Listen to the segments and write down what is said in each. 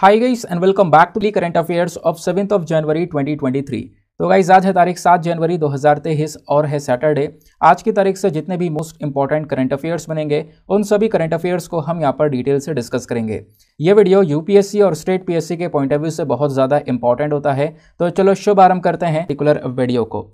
Hi guys and welcome back to the current affairs of 7th of January 2023. तो guys आज है तारीख सात जनवरी दो हज़ार तेईस और है सैटरडे आज की तारीख से जितने भी मोस्ट इंपॉर्टेंट करंट अफेयर्स बनेंगे उन सभी करंट अफेयर्स को हम यहाँ पर डिटेल से डिस्कस करेंगे ये वीडियो यूपीएससी और स्टेट पीएससी के पॉइंट ऑफ व्यू से बहुत ज़्यादा इंपॉर्टेंट होता है तो चलो शुभ आरंभ करते हैं पर्टिकुलर वीडियो को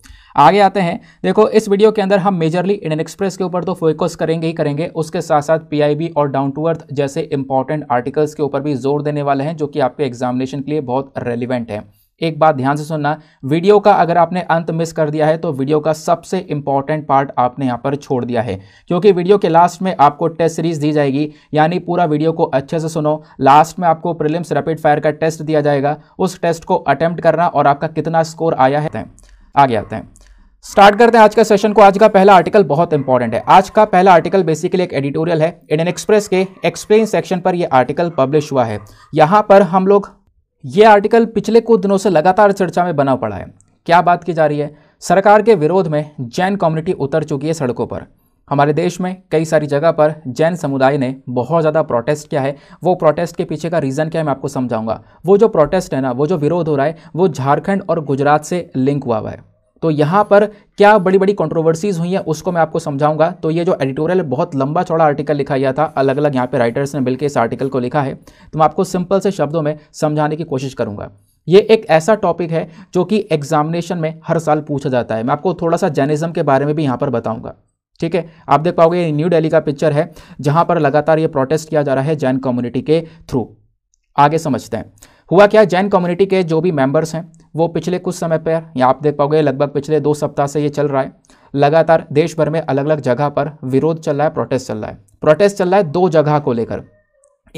आगे आते हैं देखो इस वीडियो के अंदर हम मेजरली इंडियन एक्सप्रेस के ऊपर तो फोकस करेंगे ही करेंगे उसके साथ साथ पीआईबी और डाउन टू अर्थ जैसे इंपॉर्टेंट आर्टिकल्स के ऊपर भी जोर देने वाले हैं जो कि आपके एग्जामिनेशन के लिए बहुत रेलिवेंट है एक बात ध्यान से सुनना वीडियो का अगर आपने अंत मिस कर दिया है तो वीडियो का सबसे इंपॉर्टेंट पार्ट आपने यहाँ पर छोड़ दिया है क्योंकि वीडियो के लास्ट में आपको टेस्ट सीरीज दी जाएगी यानी पूरा वीडियो को अच्छे से सुनो लास्ट में आपको प्रिलिम्स रैपिड फायर का टेस्ट दिया जाएगा उस टेस्ट को अटैम्प्ट करना और आपका कितना स्कोर आया है आगे आते हैं स्टार्ट करते हैं आज का सेशन को आज का पहला आर्टिकल बहुत इंपॉर्टेंट है आज का पहला आर्टिकल बेसिकली एक एडिटोरियल है इंडियन एक्सप्रेस के एक्सप्लेन सेक्शन पर यह आर्टिकल पब्लिश हुआ है यहाँ पर हम लोग ये आर्टिकल पिछले कुछ दिनों से लगातार चर्चा में बना पड़ा है क्या बात की जा रही है सरकार के विरोध में जैन कम्युनिटी उतर चुकी है सड़कों पर हमारे देश में कई सारी जगह पर जैन समुदाय ने बहुत ज़्यादा प्रोटेस्ट किया है वो प्रोटेस्ट के पीछे का रीज़न क्या है मैं आपको समझाऊंगा वो जो प्रोटेस्ट है ना वो जो विरोध हो रहा है वो झारखंड और गुजरात से लिंक हुआ हुआ है तो यहाँ पर क्या बड़ी बड़ी कंट्रोवर्सीज़ हुई हैं उसको मैं आपको समझाऊंगा तो ये जो एडिटोरियल बहुत लंबा चौड़ा आर्टिकल लिखा गया था अलग अलग यहाँ पे राइटर्स ने मिलकर इस आर्टिकल को लिखा है तो मैं आपको सिंपल से शब्दों में समझाने की कोशिश करूँगा ये एक ऐसा टॉपिक है जो कि एग्जामिनेशन में हर साल पूछा जाता है मैं आपको थोड़ा सा जर्निज्म के बारे में भी यहाँ पर बताऊँगा ठीक है आप देख पाओगे न्यू डेली का पिक्चर है जहाँ पर लगातार ये प्रोटेस्ट किया जा रहा है जैन कम्युनिटी के थ्रू आगे समझते हैं हुआ क्या जैन कम्युनिटी के जो भी मेंबर्स हैं वो पिछले कुछ समय पर यहाँ आप देख पाओगे लगभग पिछले दो सप्ताह से ये चल रहा है लगातार देश भर में अलग अलग जगह पर विरोध चल रहा है प्रोटेस्ट चल रहा है प्रोटेस्ट चल रहा है दो जगह को लेकर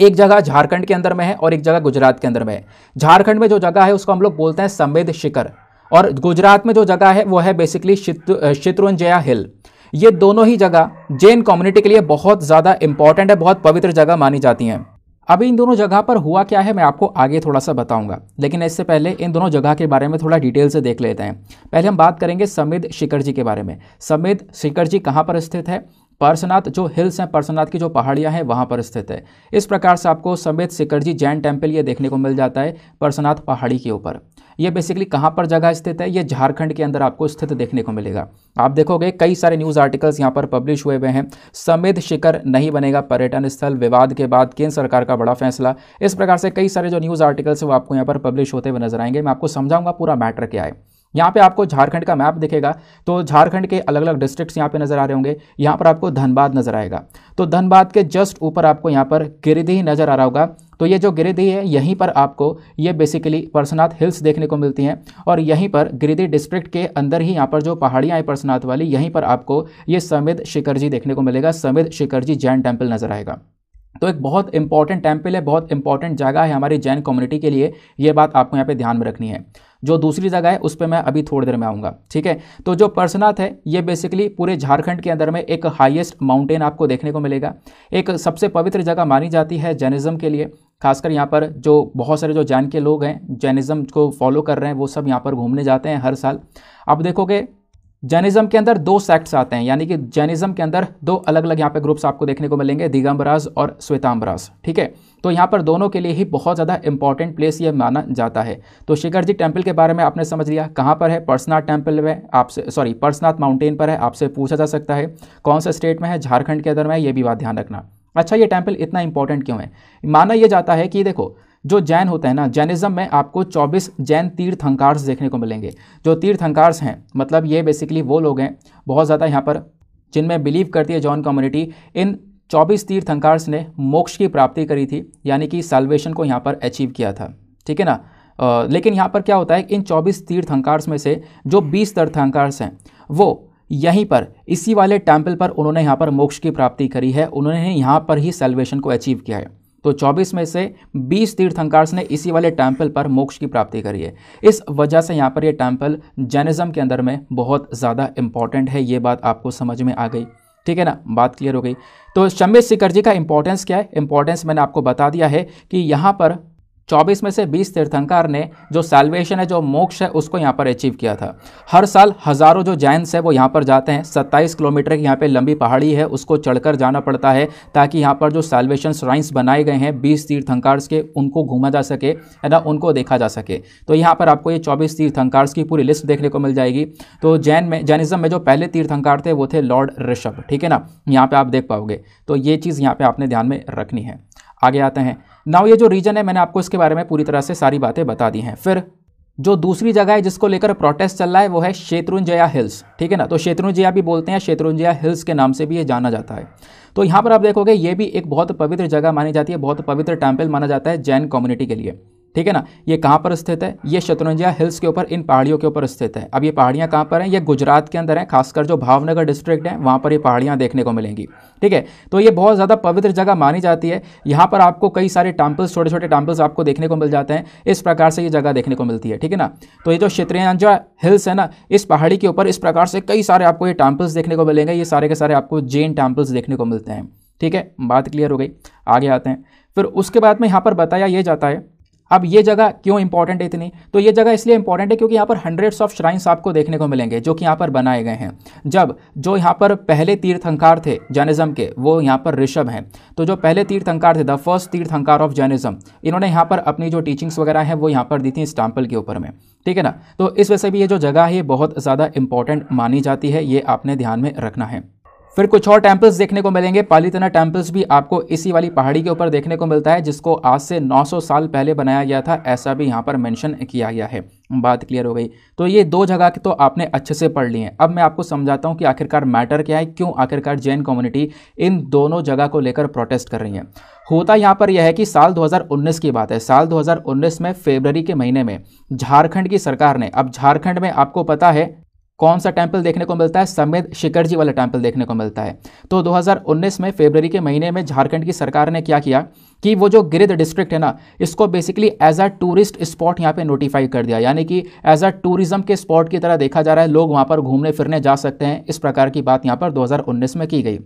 एक जगह झारखंड के अंदर में है और एक जगह गुजरात के अंदर में है झारखंड में जो जगह है उसको हम लोग बोलते हैं संवेद शिखर और गुजरात में जो जगह है वो है बेसिकली शित्रुंजया हिल ये दोनों ही जगह जैन कम्युनिटी के लिए बहुत ज़्यादा इंपॉर्टेंट है बहुत पवित्र जगह मानी जाती हैं अभी इन दोनों जगह पर हुआ क्या है मैं आपको आगे थोड़ा सा बताऊंगा लेकिन इससे पहले इन दोनों जगह के बारे में थोड़ा डिटेल से देख लेते हैं पहले हम बात करेंगे समित शिखर जी के बारे में समित शिखर जी कहाँ पर स्थित है पार्शनाथ जो हिल्स हैं पार्शनाथ की जो पहाड़ियाँ हैं वहाँ पर स्थित है इस प्रकार से आपको समेत सिकरजी जैन टेम्पल ये देखने को मिल जाता है पार्शनाथ पहाड़ी के ऊपर ये बेसिकली कहाँ पर जगह स्थित है ये झारखंड के अंदर आपको स्थित देखने को मिलेगा आप देखोगे कई सारे न्यूज़ आर्टिकल्स यहाँ पर पब्लिश हुए हुए हैं समेत शिखर नहीं बनेगा पर्यटन स्थल विवाद के बाद केंद्र सरकार का बड़ा फैसला इस प्रकार से कई सारे जो न्यूज़ आर्टिकल्स वो आपको यहाँ पर पब्लिश होते हुए नजर आएंगे मैं आपको समझाऊंगा पूरा मैटर क्या है यहाँ पे आपको झारखंड का मैप दिखेगा तो झारखंड के अलग अलग डिस्ट्रिक्ट्स यहाँ पे नज़र आ रहे होंगे यहाँ पर आपको धनबाद नज़र आएगा तो धनबाद के जस्ट ऊपर आपको यहाँ पर गिरिडीह नज़र आ रहा होगा तो ये जो गिरिडीह है यहीं पर आपको ये बेसिकली परसनाथ हिल्स देखने को मिलती हैं और यहीं पर गिरिधि डिस्ट्रिक्ट के अंदर ही यहाँ पर जो पहाड़ियाँ हैं परसनाथ वाली यहीं पर आपको ये समिद जी देखने को मिलेगा समिद जी जैन टेम्पल नज़र आएगा तो एक बहुत इंपॉर्टेंट टेम्पल है बहुत इंपॉर्टेंट जगह है हमारी जैन कम्युनिटी के लिए ये बात आपको यहाँ पे ध्यान में रखनी है जो दूसरी जगह है उस पर मैं अभी थोड़ी देर में आऊँगा ठीक है तो जो पर्सनाथ है ये बेसिकली पूरे झारखंड के अंदर में एक हाइएस्ट माउंटेन आपको देखने को मिलेगा एक सबसे पवित्र जगह मानी जाती है जैनिज़्म के लिए खासकर यहाँ पर जो बहुत सारे जो जैन के लोग हैं जैनिज़्म को फॉलो कर रहे हैं वो सब यहाँ पर घूमने जाते हैं हर साल अब देखोगे जैनिज्म के अंदर दो सेक्ट्स आते हैं यानी कि जैनिज्म के अंदर दो अलग अलग यहाँ पे ग्रुप्स आपको देखने को मिलेंगे दिगंबराज और श्वेताम्बराज ठीक है तो यहाँ पर दोनों के लिए ही बहुत ज़्यादा इंपॉर्टेंट प्लेस ये माना जाता है तो शिखर जी टेम्पल के बारे में आपने समझ लिया कहाँ पर है पर्सनाथ टेम्पल में आपसे सॉरी पर्सनाथ माउंटेन पर है आपसे पूछा जा सकता है कौन सा स्टेट में है झारखंड के अंदर में ये भी बात ध्यान रखना अच्छा ये टेम्पल इतना इंपॉर्टेंट क्यों है माना यह जाता है कि देखो जो जैन होते हैं ना जैनिज़्म में आपको 24 जैन तीर्थंकार्स देखने को मिलेंगे जो तीर्थंकार्स हैं मतलब ये बेसिकली वो लोग हैं बहुत ज़्यादा यहाँ पर जिनमें बिलीव करती है जॉन कम्युनिटी इन 24 तीर्थंकार्स ने मोक्ष की प्राप्ति करी थी यानी कि सेलवेशन को यहाँ पर अचीव किया था ठीक है ना आ, लेकिन यहाँ पर क्या होता है इन चौबीस तीर्थंकार्स में से जो बीस तीर्थंकार्स हैं वो यहीं पर इसी वाले टेम्पल पर उन्होंने यहाँ पर मोक्ष की प्राप्ति करी है उन्होंने यहाँ पर ही सेल्वेशन को अचीव किया है तो 24 में से 20 तीर्थंकार ने इसी वाले टेम्पल पर मोक्ष की प्राप्ति करी है इस वजह से यहाँ पर यह टेम्पल जैनिज़्म के अंदर में बहुत ज़्यादा इंपॉर्टेंट है ये बात आपको समझ में आ गई ठीक है ना बात क्लियर हो गई तो शम्बे सिकर जी का इंपॉर्टेंस क्या है इंपॉर्टेंस मैंने आपको बता दिया है कि यहाँ पर 24 में से 20 तीर्थंकर ने जो सेल्वेशन है जो मोक्ष है उसको यहाँ पर अचीव किया था हर साल हज़ारों जो जैंस है वो यहाँ पर जाते हैं 27 किलोमीटर की यहाँ पे लंबी पहाड़ी है उसको चढ़कर जाना पड़ता है ताकि यहाँ पर जो सेल्वेशन श्राइन्स बनाए गए हैं 20 तीर्थंकार्स के उनको घूमा जा सके है ना उनको देखा जा सके तो यहाँ पर आपको ये चौबीस तीर्थंकार्स की पूरी लिस्ट देखने को मिल जाएगी तो जैन में जैनिज़्म में जो पहले तीर्थंकार थे वो थे लॉर्ड ऋषभ ठीक है ना यहाँ पर आप देख पाओगे तो ये चीज़ यहाँ पर आपने ध्यान में रखनी है आगे आते हैं नाउ ये जो रीजन है मैंने आपको इसके बारे में पूरी तरह से सारी बातें बता दी हैं फिर जो दूसरी जगह है जिसको लेकर प्रोटेस्ट चल रहा है वो है शेत्रुंजया हिल्स ठीक है ना तो शेत्रुंजया भी बोलते हैं शेत्रुंजया हिल्स के नाम से भी ये जाना जाता है तो यहाँ पर आप देखोगे ये भी एक बहुत पवित्र जगह मानी जाती है बहुत पवित्र टेम्पल माना जाता है जैन कम्युनिटी के लिए ठीक है ना ये कहाँ पर स्थित है ये शतरंजिया हिल्स के ऊपर इन पहाड़ियों के ऊपर स्थित है अब ये पहाड़ियाँ कहाँ पर हैं ये गुजरात के अंदर हैं खासकर जो भावनगर डिस्ट्रिक्ट है वहाँ पर ये पहाड़ियाँ देखने को मिलेंगी ठीक है तो ये बहुत ज़्यादा पवित्र जगह मानी जाती है यहाँ पर आपको कई सारे टैंपल्स छोटे छोटे टैंपल्स आपको देखने को मिल जाते हैं इस प्रकार से ये जगह देखने को मिलती है ठीक है ना तो ये जो शतरंजा हिल्स है ना इस पहाड़ी के ऊपर इस प्रकार से कई सारे आपको ये टैंपल्स देखने को मिलेंगे ये सारे के सारे आपको जैन टैंपल्स देखने को मिलते हैं ठीक है बात क्लियर हो गई आगे आते हैं फिर उसके बाद में यहाँ पर बताया ये जाता है अब ये जगह क्यों इंपॉर्टेंट है इतनी तो ये जगह इसलिए इंपॉर्टेंट है क्योंकि यहाँ पर हंड्रेड्स ऑफ श्राइन्स आपको देखने को मिलेंगे जो कि यहाँ पर बनाए गए हैं जब जो यहाँ पर पहले तीर्थंकार थे जैनिज़्म के वो यहाँ पर ऋषभ हैं तो जो पहले तीर्थंकार थे the first tirthankar of Jainism इन्होंने यहाँ पर अपनी जो टीचिंग्स वगैरह हैं वो यहाँ पर दी थी इस के ऊपर में ठीक है ना तो इस वजह से भी ये जो जगह है ये बहुत ज़्यादा इंपॉर्टेंट मानी जाती है ये आपने ध्यान में रखना है फिर कुछ और टेम्पल्स देखने को मिलेंगे पालीतना टेम्पल्स भी आपको इसी वाली पहाड़ी के ऊपर देखने को मिलता है जिसको आज से 900 साल पहले बनाया गया था ऐसा भी यहाँ पर मेंशन किया गया है बात क्लियर हो गई तो ये दो जगह के तो आपने अच्छे से पढ़ ली हैं अब मैं आपको समझाता हूँ कि आखिरकार मैटर क्या है क्यों आखिरकार जैन कम्युनिटी इन दोनों जगह को लेकर प्रोटेस्ट कर रही है होता यहाँ पर यह है कि साल 2019 की बात है साल 2019 में फेबररी के महीने में झारखंड की सरकार ने अब झारखंड में आपको पता है कौन सा टेम्पल देखने को मिलता है समेत शिखर जी वाला टेम्पल देखने को मिलता है तो 2019 में फेबररी के महीने में झारखंड की सरकार ने क्या किया कि वो जो गिरिध डिस्ट्रिक्ट है ना इसको basically as a tourist spot यहाँ पे नोटिफाई कर दिया यानी कि एज अ टूरिज्म के स्पॉट की तरह देखा जा रहा है लोग वहाँ पर घूमने फिरने जा सकते हैं इस प्रकार की बात यहाँ पर दो में की गई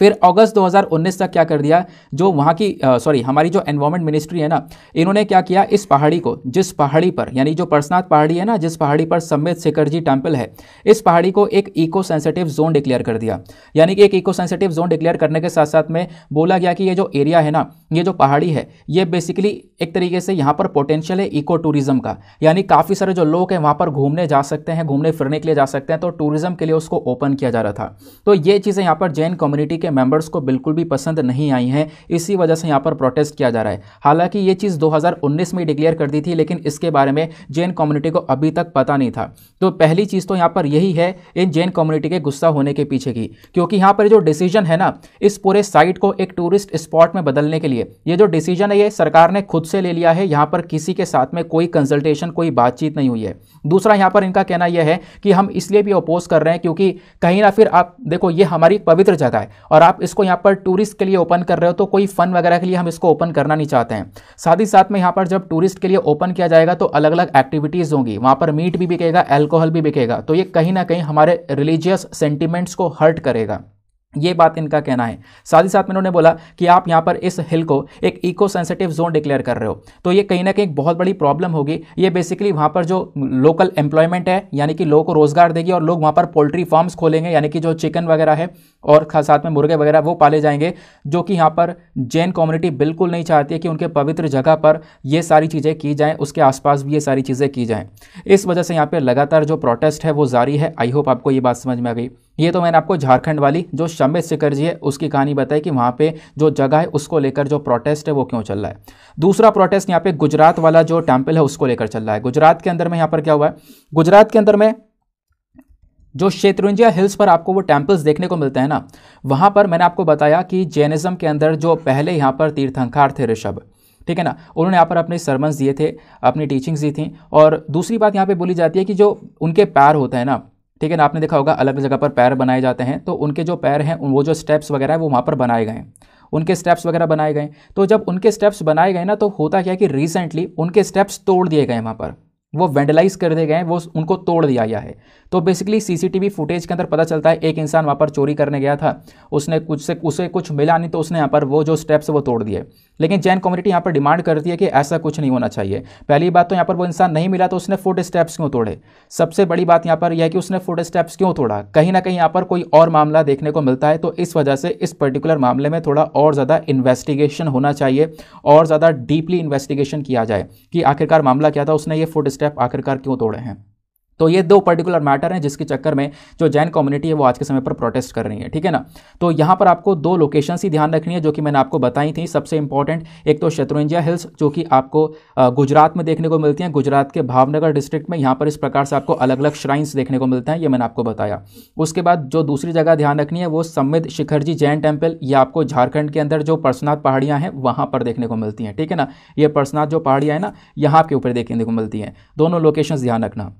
फिर अगस्त 2019 तक क्या कर दिया जो वहाँ की सॉरी हमारी जो एनवायरमेंट मिनिस्ट्री है ना इन्होंने क्या किया इस पहाड़ी को जिस पहाड़ी पर यानी जो परसनाथ पहाड़ी है ना जिस पहाड़ी पर शेखर जी टेम्पल है इस पहाड़ी को एक इको सेंसिटिव जोन डिक्लेयर कर दिया यानी कि एक इको सेंसिटिव जोन डिक्लेयर करने के साथ साथ में बोला गया कि ये जो एरिया है ना ये जो पहाड़ी है ये बेसिकली एक तरीके से यहाँ पर पोटेंशियल है इको टूरिज्म का यानी काफ़ी सारे जो लोग हैं वहाँ पर घूमने जा सकते हैं घूमने फिरने के लिए जा सकते हैं तो टूरिज्म के लिए उसको ओपन किया जा रहा था तो ये चीज़ें यहाँ पर जैन कम्युनिटी के मेंबर्स को बिल्कुल भी पसंद नहीं आई हैं इसी वजह से यहाँ पर प्रोटेस्ट किया जा रहा है हालांकि ये चीज़ 2019 में डिक्लेयर कर दी थी लेकिन इसके बारे में जैन कम्युनिटी को अभी तक पता नहीं था तो पहली चीज़ तो यहाँ पर यही है इन जैन कम्युनिटी के गुस्सा होने के पीछे की क्योंकि यहाँ पर जो डिसीजन है ना इस पूरे साइट को एक टूरिस्ट स्पॉट में बदलने के लिए ये जो डिसीजन है ये सरकार ने खुद से ले लिया है यहाँ पर किसी के साथ में कोई कंसल्टेशन कोई बातचीत नहीं हुई है दूसरा यहाँ पर इनका कहना यह है कि हम इसलिए भी अपोज कर रहे हैं क्योंकि कहीं ना फिर आप देखो ये हमारी पवित्र जगह है और और आप इसको यहाँ पर टूरिस्ट के लिए ओपन कर रहे हो तो कोई फन वगैरह के लिए हम इसको ओपन करना नहीं चाहते हैं साथ ही साथ में यहाँ पर जब टूरिस्ट के लिए ओपन किया जाएगा तो अलग अलग एक्टिविटीज़ होंगी वहाँ पर मीट भी बिकेगा एल्कोहल भी बिकेगा तो ये कहीं ना कहीं हमारे रिलीजियस सेंटिमेंट्स को हर्ट करेगा ये बात इनका कहना है साथ ही साथ में उन्होंने बोला कि आप यहाँ पर इस हिल को एक इको सेंसिटिव जोन डिक्लेयर कर रहे हो तो ये कहीं ना कहीं एक बहुत बड़ी प्रॉब्लम होगी ये बेसिकली वहाँ पर जो लोकल एम्प्लॉयमेंट है यानी कि लोगों को रोजगार देगी और लोग वहाँ पर पोल्ट्री फार्म्स खोलेंगे यानी कि जो चिकन वगैरह है और साथ में मुर्गे वगैरह वो पाले जाएंगे जो कि यहाँ पर जैन कम्युनिटी बिल्कुल नहीं चाहती है कि उनके पवित्र जगह पर ये सारी चीज़ें की जाएँ उसके आसपास भी ये सारी चीज़ें की जाएँ इस वजह से यहाँ पर लगातार जो प्रोटेस्ट है वो जारी है आई होप आपको ये बात समझ में आ गई ये तो मैंने आपको झारखंड वाली जो शमित शिकर जी है उसकी कहानी बताई कि वहाँ पे जो जगह है उसको लेकर जो प्रोटेस्ट है वो क्यों चल रहा है दूसरा प्रोटेस्ट यहाँ पे गुजरात वाला जो टेम्पल है उसको लेकर चल रहा है गुजरात के अंदर में यहाँ पर क्या हुआ है गुजरात के अंदर में जो शेत्रुंजिया हिल्स पर आपको वो टेम्पल्स देखने को मिलते हैं ना वहाँ पर मैंने आपको बताया कि जैनिज़्म के अंदर जो पहले यहाँ पर तीर्थंकार थे ऋषभ ठीक है ना उन्होंने यहाँ पर अपने सरमंस दिए थे अपनी टीचिंग्स दी थी और दूसरी बात यहाँ पे बोली जाती है कि जो उनके पैर होते हैं ना ठीक है ना आपने देखा होगा अलग जगह पर पैर बनाए जाते हैं तो उनके जो पैर हैं वो जो स्टेप्स वगैरह है वो वहाँ पर बनाए गए हैं उनके स्टेप्स वगैरह बनाए गए तो जब उनके स्टेप्स बनाए गए ना तो होता क्या कि रिसेंटली उनके स्टेप्स तोड़ दिए गए वहाँ पर वो वेंडलाइज कर दिए गए हैं वो उनको तोड़ दिया गया है तो बेसिकली सीसीटीवी फुटेज के अंदर पता चलता है एक इंसान वहाँ पर चोरी करने गया था उसने कुछ से उसे कुछ मिला नहीं तो उसने यहाँ पर वो जो स्टेप्स वो तोड़ दिए लेकिन जैन कम्युनिटी यहाँ पर डिमांड करती है कि ऐसा कुछ नहीं होना चाहिए पहली बात तो यहाँ पर वो इंसान नहीं मिला तो उसने फुट स्टेप्स क्यों तोड़े सबसे बड़ी बात यहाँ पर यह है कि उसने फुट स्टेप्स क्यों तोड़ा कहीं ना कहीं यहाँ पर कोई और मामला देखने को मिलता है तो इस वजह से इस पर्टिकुलर मामले में थोड़ा और ज़्यादा इन्वेस्टिगेशन होना चाहिए और ज़्यादा डीपली इन्वेस्टिगेशन किया जाए कि आखिरकार मामला क्या था उसने ये फुट स्टेप आखिरकार क्यों तोड़े हैं तो ये दो पर्टिकुलर मैटर हैं जिसके चक्कर में जो जैन कम्युनिटी है वो आज के समय पर प्रोटेस्ट कर रही है ठीक है ना तो यहाँ पर आपको दो लोकेशन ही ध्यान रखनी है जो कि मैंने आपको बताई थी सबसे इंपॉर्टेंट एक तो शत्रुंजिया हिल्स जो कि आपको गुजरात में देखने को मिलती हैं गुजरात के भावनगर डिस्ट्रिक्ट में यहाँ पर इस प्रकार से आपको अलग अलग श्राइन्स देखने को मिलते हैं ये मैंने आपको बताया उसके बाद जो दूसरी जगह ध्यान रखनी है वो शिखर जी जैन टेम्पल ये आपको झारखंड के अंदर जो परसनाथ पहाड़ियाँ हैं वहाँ पर देखने को मिलती हैं ठीक है ना ये परसनाथ जो पहाड़ियाँ हैं ना यहाँ आपके ऊपर देखने को मिलती हैं दोनों लोकेशंस ध्यान रखना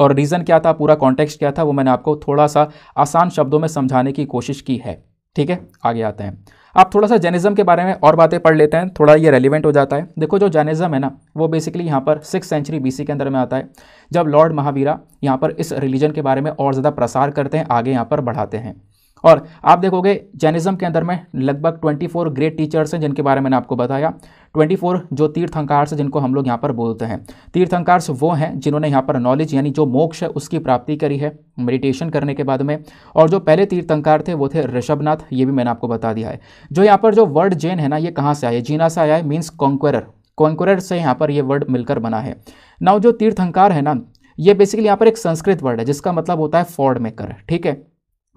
और रीज़न क्या था पूरा कॉन्टेक्स्ट क्या था वो मैंने आपको थोड़ा सा आसान शब्दों में समझाने की कोशिश की है ठीक है आगे आते हैं आप थोड़ा सा जैनिज़्म के बारे में और बातें पढ़ लेते हैं थोड़ा ये रेलिवेंट हो जाता है देखो जो जैनिज़्म है ना वो बेसिकली यहाँ पर सिक्स सेंचुरी बीसी के अंदर में आता है जब लॉर्ड महावीरा यहाँ पर इस रिलीजन के बारे में और ज़्यादा प्रसार करते हैं आगे यहाँ पर बढ़ाते हैं और आप देखोगे जैनिज़्म के अंदर में लगभग 24 ग्रेट टीचर्स हैं जिनके बारे में मैंने आपको बताया ट्वेंटी फोर जो तीर्थंकार्स जिनको हम लोग यहाँ पर बोलते हैं तीर्थंकार्स वो हैं जिन्होंने यहाँ पर नॉलेज यानी जो मोक्ष है उसकी प्राप्ति करी है मेडिटेशन करने के बाद में और जो पहले तीर्थंकार थे वो थे ऋषभनाथ ये भी मैंने आपको बता दिया है जो यहाँ पर जो वर्ड जैन है ना ये कहाँ से आया जीना से आया है मीन्स कॉन्क्वरर कॉन्क्वर से यहाँ पर ये वर्ड मिलकर बना है नाउ जो तीर्थंकार है ना ये बेसिकली यहाँ पर एक संस्कृत वर्ड है जिसका मतलब होता है फॉर्ड मेकर ठीक है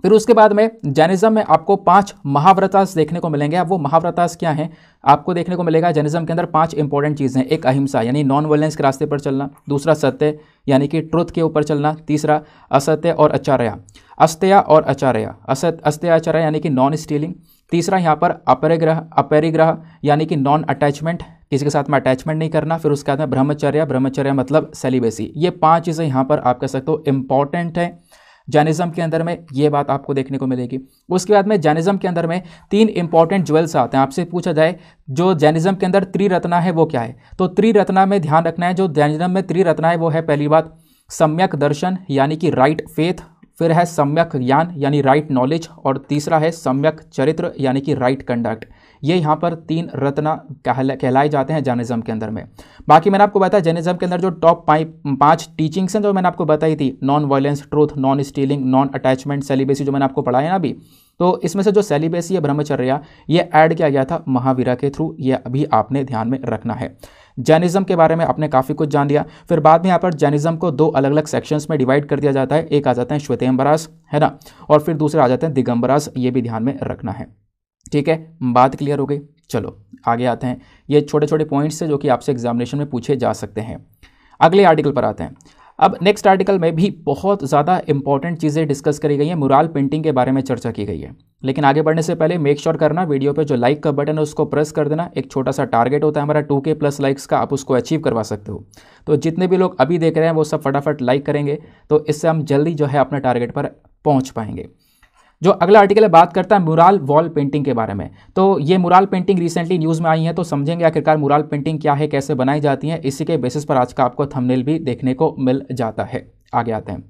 फिर उसके बाद में जैनिज्म में आपको पांच महाव्रतास देखने को मिलेंगे अब वो महाव्रतास क्या हैं आपको देखने को मिलेगा जैनिज्म के अंदर पांच इंपॉर्टेंट चीज़ें एक अहिंसा यानी नॉन वायलेंस के रास्ते पर चलना दूसरा सत्य यानी कि ट्रुथ के ऊपर चलना तीसरा असत्य और अचारया अस्तया और अचारया असत अस्त्य आचार्य यानी कि नॉन स्टीलिंग तीसरा यहाँ पर अपरिग्रह अपरिग्रह यानी कि नॉन अटैचमेंट किसी के साथ में अटैचमेंट नहीं करना फिर उसके बाद में ब्रह्मचर्या ब्रह्मचर्या मतलब सेलिबेसी ये पांच चीज़ें यहाँ पर आप कह सकते हो इंपॉर्टेंट हैं जैनिज्म के अंदर में ये बात आपको देखने को मिलेगी उसके बाद में जैनिज्म के अंदर में तीन इंपॉर्टेंट ज्वेल्स आते हैं आपसे पूछा जाए जो जैनिज्म के अंदर त्रिरत्ना है वो क्या है तो त्रिरत्ना में ध्यान रखना है जो जैनिज्म में त्रिरत्ना है वो है पहली बात सम्यक दर्शन यानी कि राइट फेथ फिर है सम्यक ज्ञान यानी राइट नॉलेज और तीसरा है सम्यक चरित्र यानी कि राइट कंडक्ट ये यहाँ पर तीन रत्न कहलाए जाते हैं जैनिज्म के अंदर में बाकी मैंने आपको बताया जैनिज्म के अंदर जो टॉप पाँच टीचिंग्स हैं जो मैंने आपको बताई थी non violence truth non stealing non attachment celibacy जो मैंने आपको पढ़ाया ना अभी तो इसमें से जो सेलिबेसी है ब्रह्मचर्या ये ऐड किया गया था महावीरा के थ्रू ये अभी आपने ध्यान में रखना है जैनिज्म के बारे में आपने काफ़ी कुछ जान लिया फिर बाद में यहाँ पर जैनिज्म को दो अलग अलग सेक्शंस में डिवाइड कर दिया जाता है एक आ जाते हैं श्वेतम्बरास है ना और फिर दूसरे आ जाते हैं दिगम्बरास ये भी ध्यान में रखना है ठीक है बात क्लियर हो गई चलो आगे आते हैं ये छोटे छोटे पॉइंट्स हैं जो कि आपसे एग्जामिनेशन में पूछे जा सकते हैं अगले आर्टिकल पर आते हैं अब नेक्स्ट आर्टिकल में भी बहुत ज़्यादा इंपॉर्टेंट चीज़ें डिस्कस करी गई हैं मुराल पेंटिंग के बारे में चर्चा की गई है लेकिन आगे बढ़ने से पहले मेक श्योर sure करना वीडियो पे जो लाइक का बटन है उसको प्रेस कर देना एक छोटा सा टारगेट होता है हमारा 2k प्लस लाइक्स का आप उसको अचीव करवा सकते हो तो जितने भी लोग अभी देख रहे हैं वो सब फटाफट लाइक करेंगे तो इससे हम जल्दी जो है अपने टारगेट पर पहुँच पाएंगे जो अगला आर्टिकल है बात करता है मुराल वॉल पेंटिंग के बारे में तो ये मुराल पेंटिंग रिसेंटली न्यूज़ में आई है तो समझेंगे आखिरकार मुराल पेंटिंग क्या है कैसे बनाई जाती है इसी के बेसिस पर आज का आपको थमनेल भी देखने को मिल जाता है आगे आते हैं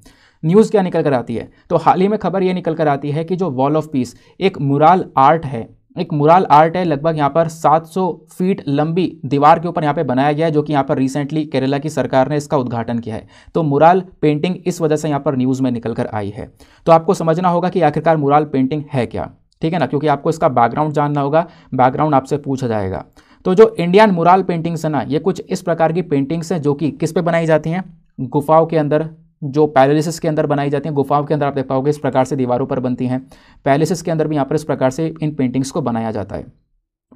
न्यूज़ क्या निकल कर आती है तो हाल ही में खबर ये निकल कर आती है कि जो वॉल ऑफ पीस एक मुराल आर्ट है एक मुराल आर्ट है लगभग यहाँ पर 700 फीट लंबी दीवार के ऊपर यहाँ पे बनाया गया है जो कि यहाँ पर रिसेंटली केरला की सरकार ने इसका उद्घाटन किया है तो मुराल पेंटिंग इस वजह से यहाँ पर न्यूज़ में निकल कर आई है तो आपको समझना होगा कि आखिरकार मुराल पेंटिंग है क्या ठीक है ना क्योंकि आपको इसका बैकग्राउंड जानना होगा बैकग्राउंड आपसे पूछा जाएगा तो जो इंडियन मुराल पेंटिंग्स है ना ये कुछ इस प्रकार की पेंटिंग्स हैं जो कि किस पे बनाई जाती हैं गुफाओं के अंदर जो पैलेसिस के अंदर बनाई जाती हैं गुफाओं के अंदर आप देख पाओगे इस प्रकार से दीवारों पर बनती हैं पैलेसिस के अंदर भी यहाँ पर इस प्रकार से इन पेंटिंग्स को बनाया जाता है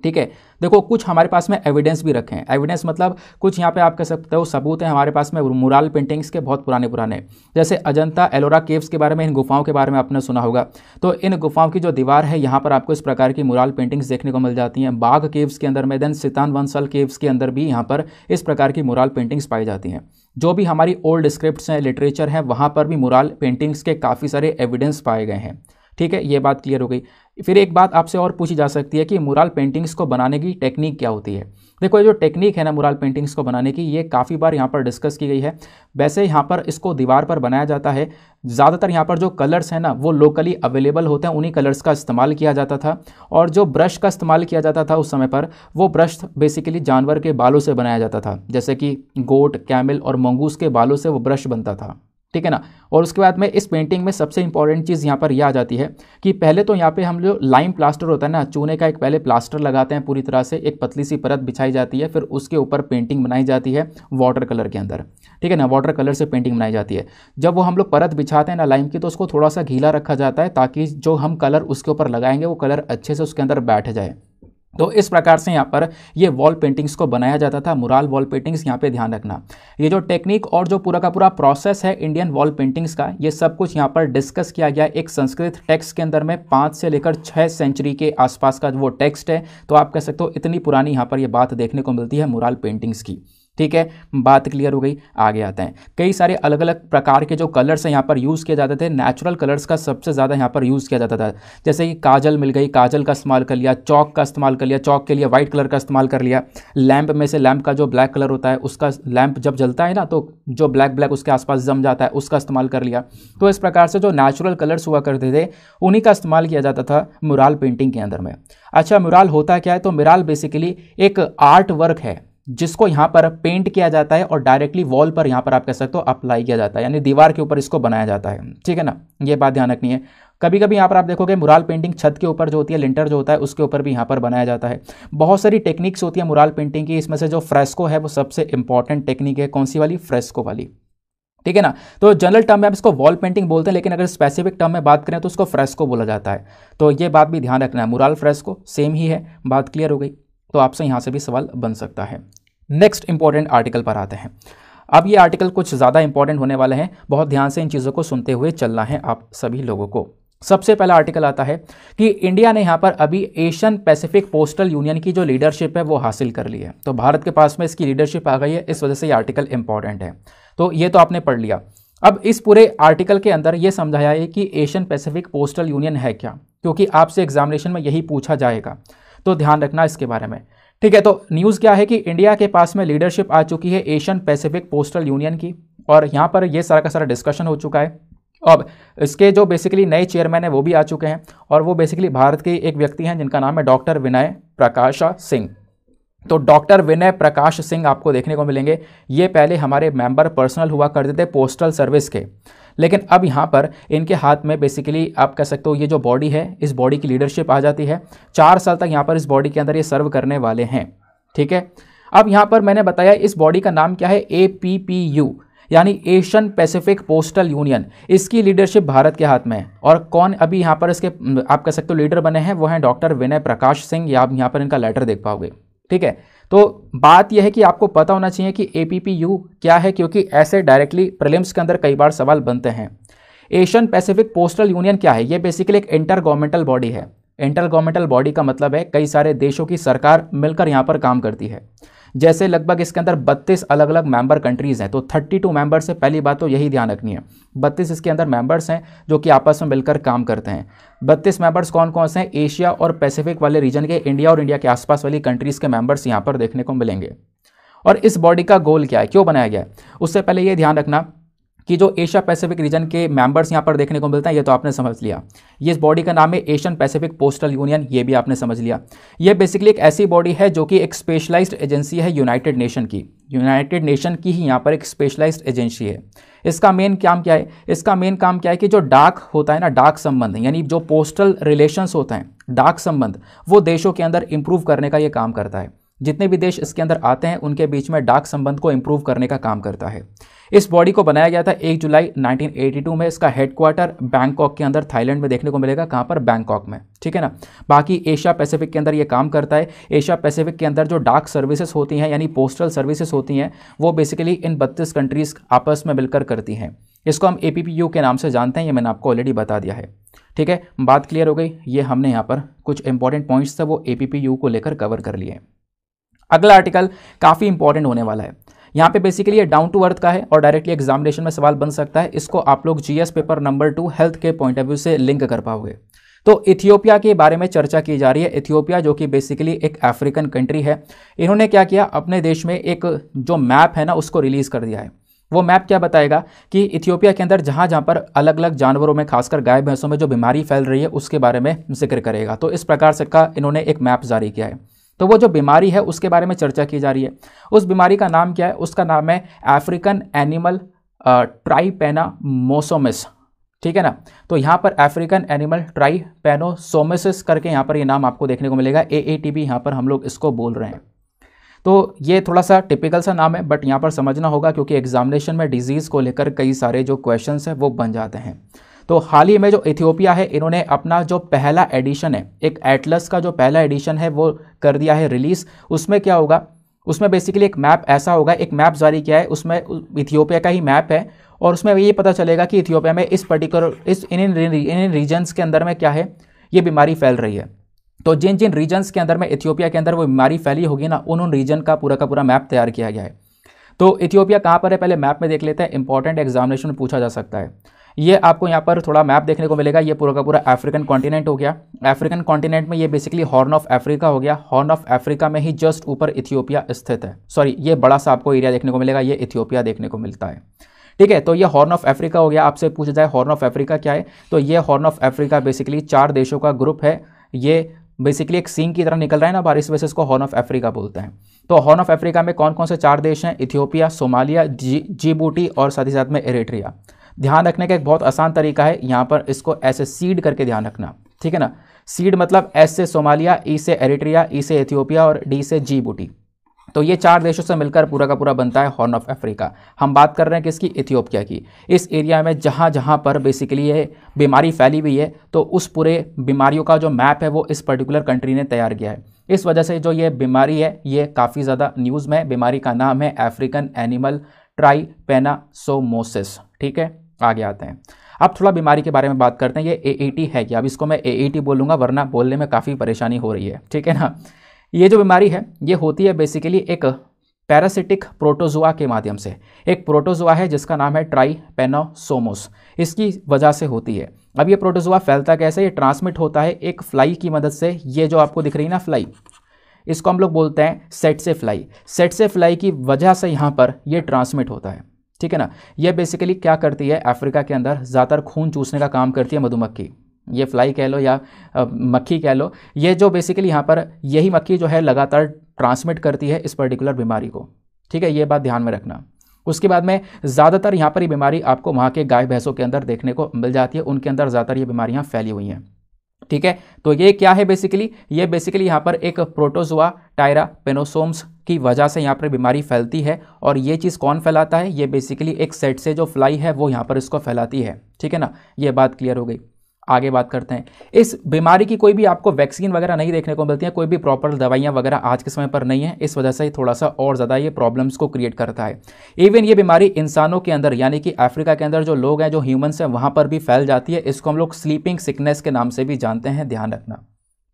ठीक है देखो कुछ हमारे पास में एविडेंस भी रखे हैं एविडेंस मतलब कुछ यहाँ पे आप कह सकते हो सबूत हैं हमारे पास में मुराल पेंटिंग्स के बहुत पुराने पुराने जैसे अजंता एलोरा केव्स के बारे में इन गुफाओं के बारे में आपने सुना होगा तो इन गुफाओं की जो दीवार है यहाँ पर आपको इस प्रकार की मुराल पेंटिंग्स देखने को मिल जाती हैं बाघ केव्स के अंदर में देन सितान वंसल केव्स के अंदर भी यहाँ पर इस प्रकार की मुराल पेंटिंग्स पाई जाती हैं जो भी हमारी ओल्ड स्क्रिप्ट हैं लिटरेचर हैं वहाँ पर भी मुराल पेंटिंग्स के काफ़ी सारे एविडेंस पाए गए हैं ठीक है ये बात क्लियर हो गई फिर एक बात आपसे और पूछी जा सकती है कि मुराल पेंटिंग्स को बनाने की टेक्निक क्या होती है देखो ये जो टेक्निक है ना मुराल पेंटिंग्स को बनाने की ये काफ़ी बार यहाँ पर डिस्कस की गई है वैसे यहाँ पर इसको दीवार पर बनाया जाता है ज़्यादातर यहाँ पर जो कलर्स हैं ना वो लोकली अवेलेबल होते हैं उन्हीं कलर्स का इस्तेमाल किया जाता था और जो ब्रश का इस्तेमाल किया जाता था उस समय पर वो ब्रश बेसिकली जानवर के बालों से बनाया जाता था जैसे कि गोट कैमिल और मंगूस के बालों से वो ब्रश बनता था ठीक है ना और उसके बाद में इस पेंटिंग में सबसे इंपॉर्टेंट चीज़ यहाँ पर यह आ जाती है कि पहले तो यहाँ पे हम जो लाइम प्लास्टर होता है ना चूने का एक पहले प्लास्टर लगाते हैं पूरी तरह से एक पतली सी परत बिछाई जाती है फिर उसके ऊपर पेंटिंग बनाई जाती है वाटर कलर के अंदर ठीक है ना वाटर कलर से पेंटिंग बनाई जाती है जब वो हम लोग परत बिछाते हैं ना लाइम की तो उसको थोड़ा सा घीला रखा जाता है ताकि जो हम कलर उसके ऊपर लगाएंगे वो कलर अच्छे से उसके अंदर बैठ जाए तो इस प्रकार से यहाँ पर ये वॉल पेंटिंग्स को बनाया जाता था मुराल वॉल पेंटिंग्स यहाँ पे ध्यान रखना ये जो टेक्निक और जो पूरा का पूरा प्रोसेस है इंडियन वॉल पेंटिंग्स का ये सब कुछ यहाँ पर डिस्कस किया गया एक संस्कृत टेक्स्ट के अंदर में पाँच से लेकर छः सेंचुरी के आसपास का वो टेक्स्ट है तो आप कह सकते हो इतनी पुरानी यहाँ पर यह बात देखने को मिलती है मुराल पेंटिंग्स की ठीक है बात क्लियर हो गई आगे आते हैं कई सारे अलग अलग प्रकार के जो कलर्स हैं यहाँ पर यूज़ किए जाते थे नेचुरल कलर्स का सबसे ज़्यादा यहाँ पर यूज़ किया जाता था जैसे कि काजल मिल गई काजल का इस्तेमाल कर लिया चौक का इस्तेमाल कर लिया चौक के लिए व्हाइट कलर का इस्तेमाल कर लिया लैम्प में से लैम्प का जो ब्लैक कलर होता है उसका लैम्प जब जलता है ना तो जो ब्लैक ब्लैक उसके आसपास जम जाता है उसका इस्तेमाल कर लिया तो इस प्रकार से जो नेचुरल कलर्स हुआ करते थे उन्हीं का इस्तेमाल किया जाता था मुराल पेंटिंग के अंदर में अच्छा मुराल होता क्या है तो मुराल बेसिकली एक आर्ट वर्क है जिसको यहाँ पर पेंट किया जाता है और डायरेक्टली वॉल पर यहाँ पर आप कह सकते हो अप्लाई किया जाता है यानी दीवार के ऊपर इसको बनाया जाता है ठीक है ना ये बात ध्यान रखनी है कभी कभी यहाँ पर आप देखोगे मुराल पेंटिंग छत के ऊपर जो होती है लिंटर जो होता है उसके ऊपर भी यहाँ पर बनाया जाता है बहुत सारी टेक्निक्स होती है मुराल पेंटिंग की इसमें से जो फ्रेस्को है वो सबसे इंपॉर्टेंट टेक्निक है कौन सी वाली फ्रेस्को वाली ठीक है ना तो जनरल टर्म में आप इसको वॉल पेंटिंग बोलते हैं लेकिन अगर स्पेसिफिक टर्म में बात करें तो उसको फ्रेस्को बोला जाता है तो ये बात भी ध्यान रखना है मुराल फ्रेस्को सेम ही है बात क्लियर हो गई तो आपसे यहाँ से भी सवाल बन सकता है नेक्स्ट इंपॉर्टेंट आर्टिकल पर आते हैं अब ये आर्टिकल कुछ ज़्यादा इंपॉर्टेंट होने वाले हैं बहुत ध्यान से इन चीज़ों को सुनते हुए चलना है आप सभी लोगों को सबसे पहला आर्टिकल आता है कि इंडिया ने यहाँ पर अभी एशियन पैसिफिक पोस्टल यूनियन की जो लीडरशिप है वो हासिल कर ली है तो भारत के पास में इसकी लीडरशिप आ गई है इस वजह से ये आर्टिकल इंपॉर्टेंट है तो ये तो आपने पढ़ लिया अब इस पूरे आर्टिकल के अंदर ये समझाया है कि एशियन पैसिफिक पोस्टल यूनियन है क्या क्योंकि आपसे एग्जामिनेशन में यही पूछा जाएगा तो ध्यान रखना इसके बारे में ठीक है तो न्यूज़ क्या है कि इंडिया के पास में लीडरशिप आ चुकी है एशियन पैसिफिक पोस्टल यूनियन की और यहाँ पर ये सारा का सारा डिस्कशन हो चुका है अब इसके जो बेसिकली नए चेयरमैन हैं वो भी आ चुके हैं और वो बेसिकली भारत के एक व्यक्ति हैं जिनका नाम है डॉक्टर विनय प्रकाश सिंह तो डॉक्टर विनय प्रकाश सिंह आपको देखने को मिलेंगे ये पहले हमारे मेंबर पर्सनल हुआ करते थे पोस्टल सर्विस के लेकिन अब यहाँ पर इनके हाथ में बेसिकली आप कह सकते हो ये जो बॉडी है इस बॉडी की लीडरशिप आ जाती है चार साल तक यहाँ पर इस बॉडी के अंदर ये सर्व करने वाले हैं ठीक है अब यहाँ पर मैंने बताया इस बॉडी का नाम क्या है ए पी पी यू यानी एशियन पैसिफिक पोस्टल यूनियन इसकी लीडरशिप भारत के हाथ में है और कौन अभी यहाँ पर इसके आप कह सकते हो लीडर बने हैं वो हैं डॉक्टर विनय प्रकाश सिंह या आप यहाँ पर इनका लेटर देख पाओगे ठीक है तो बात यह है कि आपको पता होना चाहिए कि ए क्या है क्योंकि ऐसे डायरेक्टली प्रिलिम्स के अंदर कई बार सवाल बनते हैं एशियन पैसिफिक पोस्टल यूनियन क्या है ये बेसिकली एक इंटर गवर्नमेंटल बॉडी है इंटर गवर्नमेंटल बॉडी का मतलब है कई सारे देशों की सरकार मिलकर यहाँ पर काम करती है जैसे लगभग इसके अंदर 32 अलग अलग मेंबर कंट्रीज़ हैं तो 32 मेंबर्स है पहली बात तो यही ध्यान रखनी है 32 इसके अंदर मेंबर्स हैं जो कि आपस में मिलकर काम करते हैं 32 मेंबर्स कौन कौन से हैं एशिया और पैसिफिक वाले रीजन के इंडिया और इंडिया के आसपास वाली कंट्रीज़ के मेंबर्स यहाँ पर देखने को मिलेंगे और इस बॉडी का गोल क्या है क्यों बनाया गया है उससे पहले ये ध्यान रखना कि जो एशिया पैसिफिक रीजन के मेंबर्स यहाँ पर देखने को मिलते हैं ये तो आपने समझ लिया ये इस बॉडी का नाम है एशियन पैसिफिक पोस्टल यूनियन ये भी आपने समझ लिया ये बेसिकली एक ऐसी बॉडी है जो कि एक स्पेशलाइज्ड एजेंसी है यूनाइटेड नेशन की यूनाइटेड नेशन की ही यहाँ पर एक स्पेशलाइज्ड एजेंसी है इसका मेन काम क्या है इसका मेन काम क्या है कि जो डाक होता है ना डाक संबंध यानी जो पोस्टल रिलेशंस होते हैं डाक संबंध वो देशों के अंदर इम्प्रूव करने का ये काम करता है जितने भी देश इसके अंदर आते हैं उनके बीच में डाक संबंध को इम्प्रूव करने का काम करता है इस बॉडी को बनाया गया था 1 जुलाई 1982 में इसका हेडक्वार्टर बैंकॉक के अंदर थाईलैंड में देखने को मिलेगा कहाँ पर बैंकॉक में ठीक है ना बाकी एशिया पैसिफिक के अंदर ये काम करता है एशिया पैसिफिक के अंदर जो डाक सर्विसेज होती हैं यानी पोस्टल सर्विसेज होती हैं वो बेसिकली इन बत्तीस कंट्रीज़ आपस में मिलकर करती हैं इसको हम ए के नाम से जानते हैं ये मैंने आपको ऑलरेडी बता दिया है ठीक है बात क्लियर हो गई ये हमने यहाँ पर कुछ इंपॉर्टेंट पॉइंट्स थे वो ए को लेकर कवर कर लिए अगला आर्टिकल काफ़ी इंपॉर्टेंट होने वाला है यहाँ पे बेसिकली ये डाउन टू अर्थ का है और डायरेक्टली एग्जामिनेशन में सवाल बन सकता है इसको आप लोग GS paper number two health के पॉइंट ऑफ व्यू से लिंक कर पाओगे तो इथियोपिया के बारे में चर्चा की जा रही है इथियोपिया जो कि बेसिकली एक अफ्रीकन कंट्री है इन्होंने क्या किया अपने देश में एक जो मैप है ना उसको रिलीज़ कर दिया है वो मैप क्या बताएगा कि इथियोपिया के अंदर जहाँ जहाँ पर अलग अलग जानवरों में खासकर गाय भैंसों में जो बीमारी फैल रही है उसके बारे में जिक्र करेगा तो इस प्रकार से का इन्होंने एक मैप जारी किया है तो वो जो बीमारी है उसके बारे में चर्चा की जा रही है उस बीमारी का नाम क्या है उसका नाम है अफ्रीकन एनिमल ट्राईपेना मोसोमिस ठीक है ना तो यहाँ पर अफ्रीकन एनिमल ट्राई पेनोसोमिस करके यहाँ पर ये यह नाम आपको देखने को मिलेगा ए ए टी बी यहाँ पर हम लोग इसको बोल रहे हैं तो ये थोड़ा सा टिपिकल सा नाम है बट यहाँ पर समझना होगा क्योंकि एग्जामिनेशन में डिजीज़ को लेकर कई सारे जो क्वेश्चन हैं वो बन जाते हैं तो हाल ही में जो इथियोपिया है इन्होंने अपना जो पहला एडिशन है एक एटलस का जो पहला एडिशन है वो कर दिया है रिलीज़ उसमें क्या होगा उसमें बेसिकली एक मैप ऐसा होगा एक मैप जारी किया है उसमें इथियोपिया का ही मैप है और उसमें ये पता चलेगा कि इथियोपिया में इस पर्टिकुलर इस इन इन इन रीजन्स के अंदर में क्या है ये बीमारी फैल रही है तो जिन जिन रीजन्स के अंदर में इथियोपिया के अंदर वो बीमारी फैली होगी ना उन उन रीजन का पूरा का पूरा मैप तैयार किया गया है तो इथियोपिया कहाँ पर है पहले मैप में देख लेते हैं इंपॉर्टेंट एग्जामिनेशन पूछा जा सकता है ये आपको यहाँ पर थोड़ा मैप देखने को मिलेगा ये पूरा का पूरा अफ्रीकन कॉन्टिनेंट हो गया अफ्रीकन कॉन्टिनेंट में ये बेसिकली हॉर्न ऑफ अफ्रीका हो गया हॉर्न ऑफ अफ्रीका में ही जस्ट ऊपर इथियोपिया स्थित है सॉरी ये बड़ा सा आपको एरिया देखने को मिलेगा ये इथियोपिया देखने को मिलता है ठीक है तो ये हॉर्न ऑफ अफ्रीका हो गया आपसे पूछ जाए हॉर्न ऑफ अफ्रीका क्या है तो ये हॉर्न ऑफ अफ्रीका बेसिकली चार देशों का ग्रुप है ये बेसिकली एक सींग की तरह निकल रहा है ना बार इस वजह इसको हॉर्न ऑफ अफ्रीका बोलते हैं तो हॉर्न ऑफ अफ्रीका में कौन कौन से चार देश हैं इथियोपिया सोमालिया जी जीबूटी और साथ ही साथ में एरिट्रिया ध्यान रखने का एक बहुत आसान तरीका है यहाँ पर इसको ऐसे सीड करके ध्यान रखना ठीक है ना सीड मतलब एस से सोमालिया ई e से एरिट्रिया ई e से एथियोपिया और डी से बूटी तो ये चार देशों से मिलकर पूरा का पूरा बनता है हॉर्न ऑफ अफ्रीका हम बात कर रहे हैं किसकी इथियोपिया की इस एरिया में जहाँ जहाँ पर बेसिकली ये बीमारी फैली हुई है तो उस पूरे बीमारियों का जो मैप है वो इस पर्टिकुलर कंट्री ने तैयार किया है इस वजह से जो ये बीमारी है ये काफ़ी ज़्यादा न्यूज़ में बीमारी का नाम है अफ्रीकन एनिमल ट्राई पेनासोमोसिस ठीक है आगे आते हैं अब थोड़ा बीमारी के बारे में बात करते हैं ये ए है क्या अब इसको मैं ए बोलूँगा वरना बोलने में काफ़ी परेशानी हो रही है ठीक है ना ये जो बीमारी है ये होती है बेसिकली एक पैरासिटिक प्रोटोजोआ के माध्यम से एक प्रोटोजोआ है जिसका नाम है ट्राई पेनोसोमोस इसकी वजह से होती है अब ये प्रोटोजोआ फैलता कैसे ये ट्रांसमिट होता है एक फ्लाई की मदद से ये जो आपको दिख रही है ना फ्लाई इसको हम लोग बोलते हैं सेट से फ्लाई सेट से फ्लाई की वजह से यहाँ पर यह ट्रांसमिट होता है ठीक है ना यह बेसिकली क्या करती है अफ्रीका के अंदर ज़्यादातर खून चूसने का काम करती है मधुमक्खी ये फ्लाई कह लो या मक्खी कह लो ये जो बेसिकली यहाँ पर यही मक्खी जो है लगातार ट्रांसमिट करती है इस पर्टिकुलर बीमारी को ठीक है ये बात ध्यान में रखना उसके बाद में ज़्यादातर यहाँ पर ये बीमारी आपको वहाँ के गाय भैंसों के अंदर देखने को मिल जाती है उनके अंदर ज़्यादातर ये बीमारियाँ फैली हुई हैं ठीक है तो ये क्या है बेसिकली ये बेसिकली यहाँ पर एक प्रोटोजोआ टायरा पेनोसोम्स की वजह से यहाँ पर बीमारी फैलती है और ये चीज़ कौन फैलाता है ये बेसिकली एक सेट से जो फ्लाई है वो यहाँ पर इसको फैलाती है ठीक है ना ये बात क्लियर हो गई आगे बात करते हैं इस बीमारी की कोई भी आपको वैक्सीन वगैरह नहीं देखने को मिलती है कोई भी प्रॉपर दवाइयाँ वगैरह आज के समय पर नहीं है इस वजह से थोड़ा सा और ज़्यादा ये प्रॉब्लम्स को क्रिएट करता है इवन ये बीमारी इंसानों के अंदर यानी कि अफ्रीका के अंदर जो लोग हैं जो ह्यूमन्स हैं वहाँ पर भी फैल जाती है इसको हम लोग स्लीपिंग सिकनेस के नाम से भी जानते हैं ध्यान रखना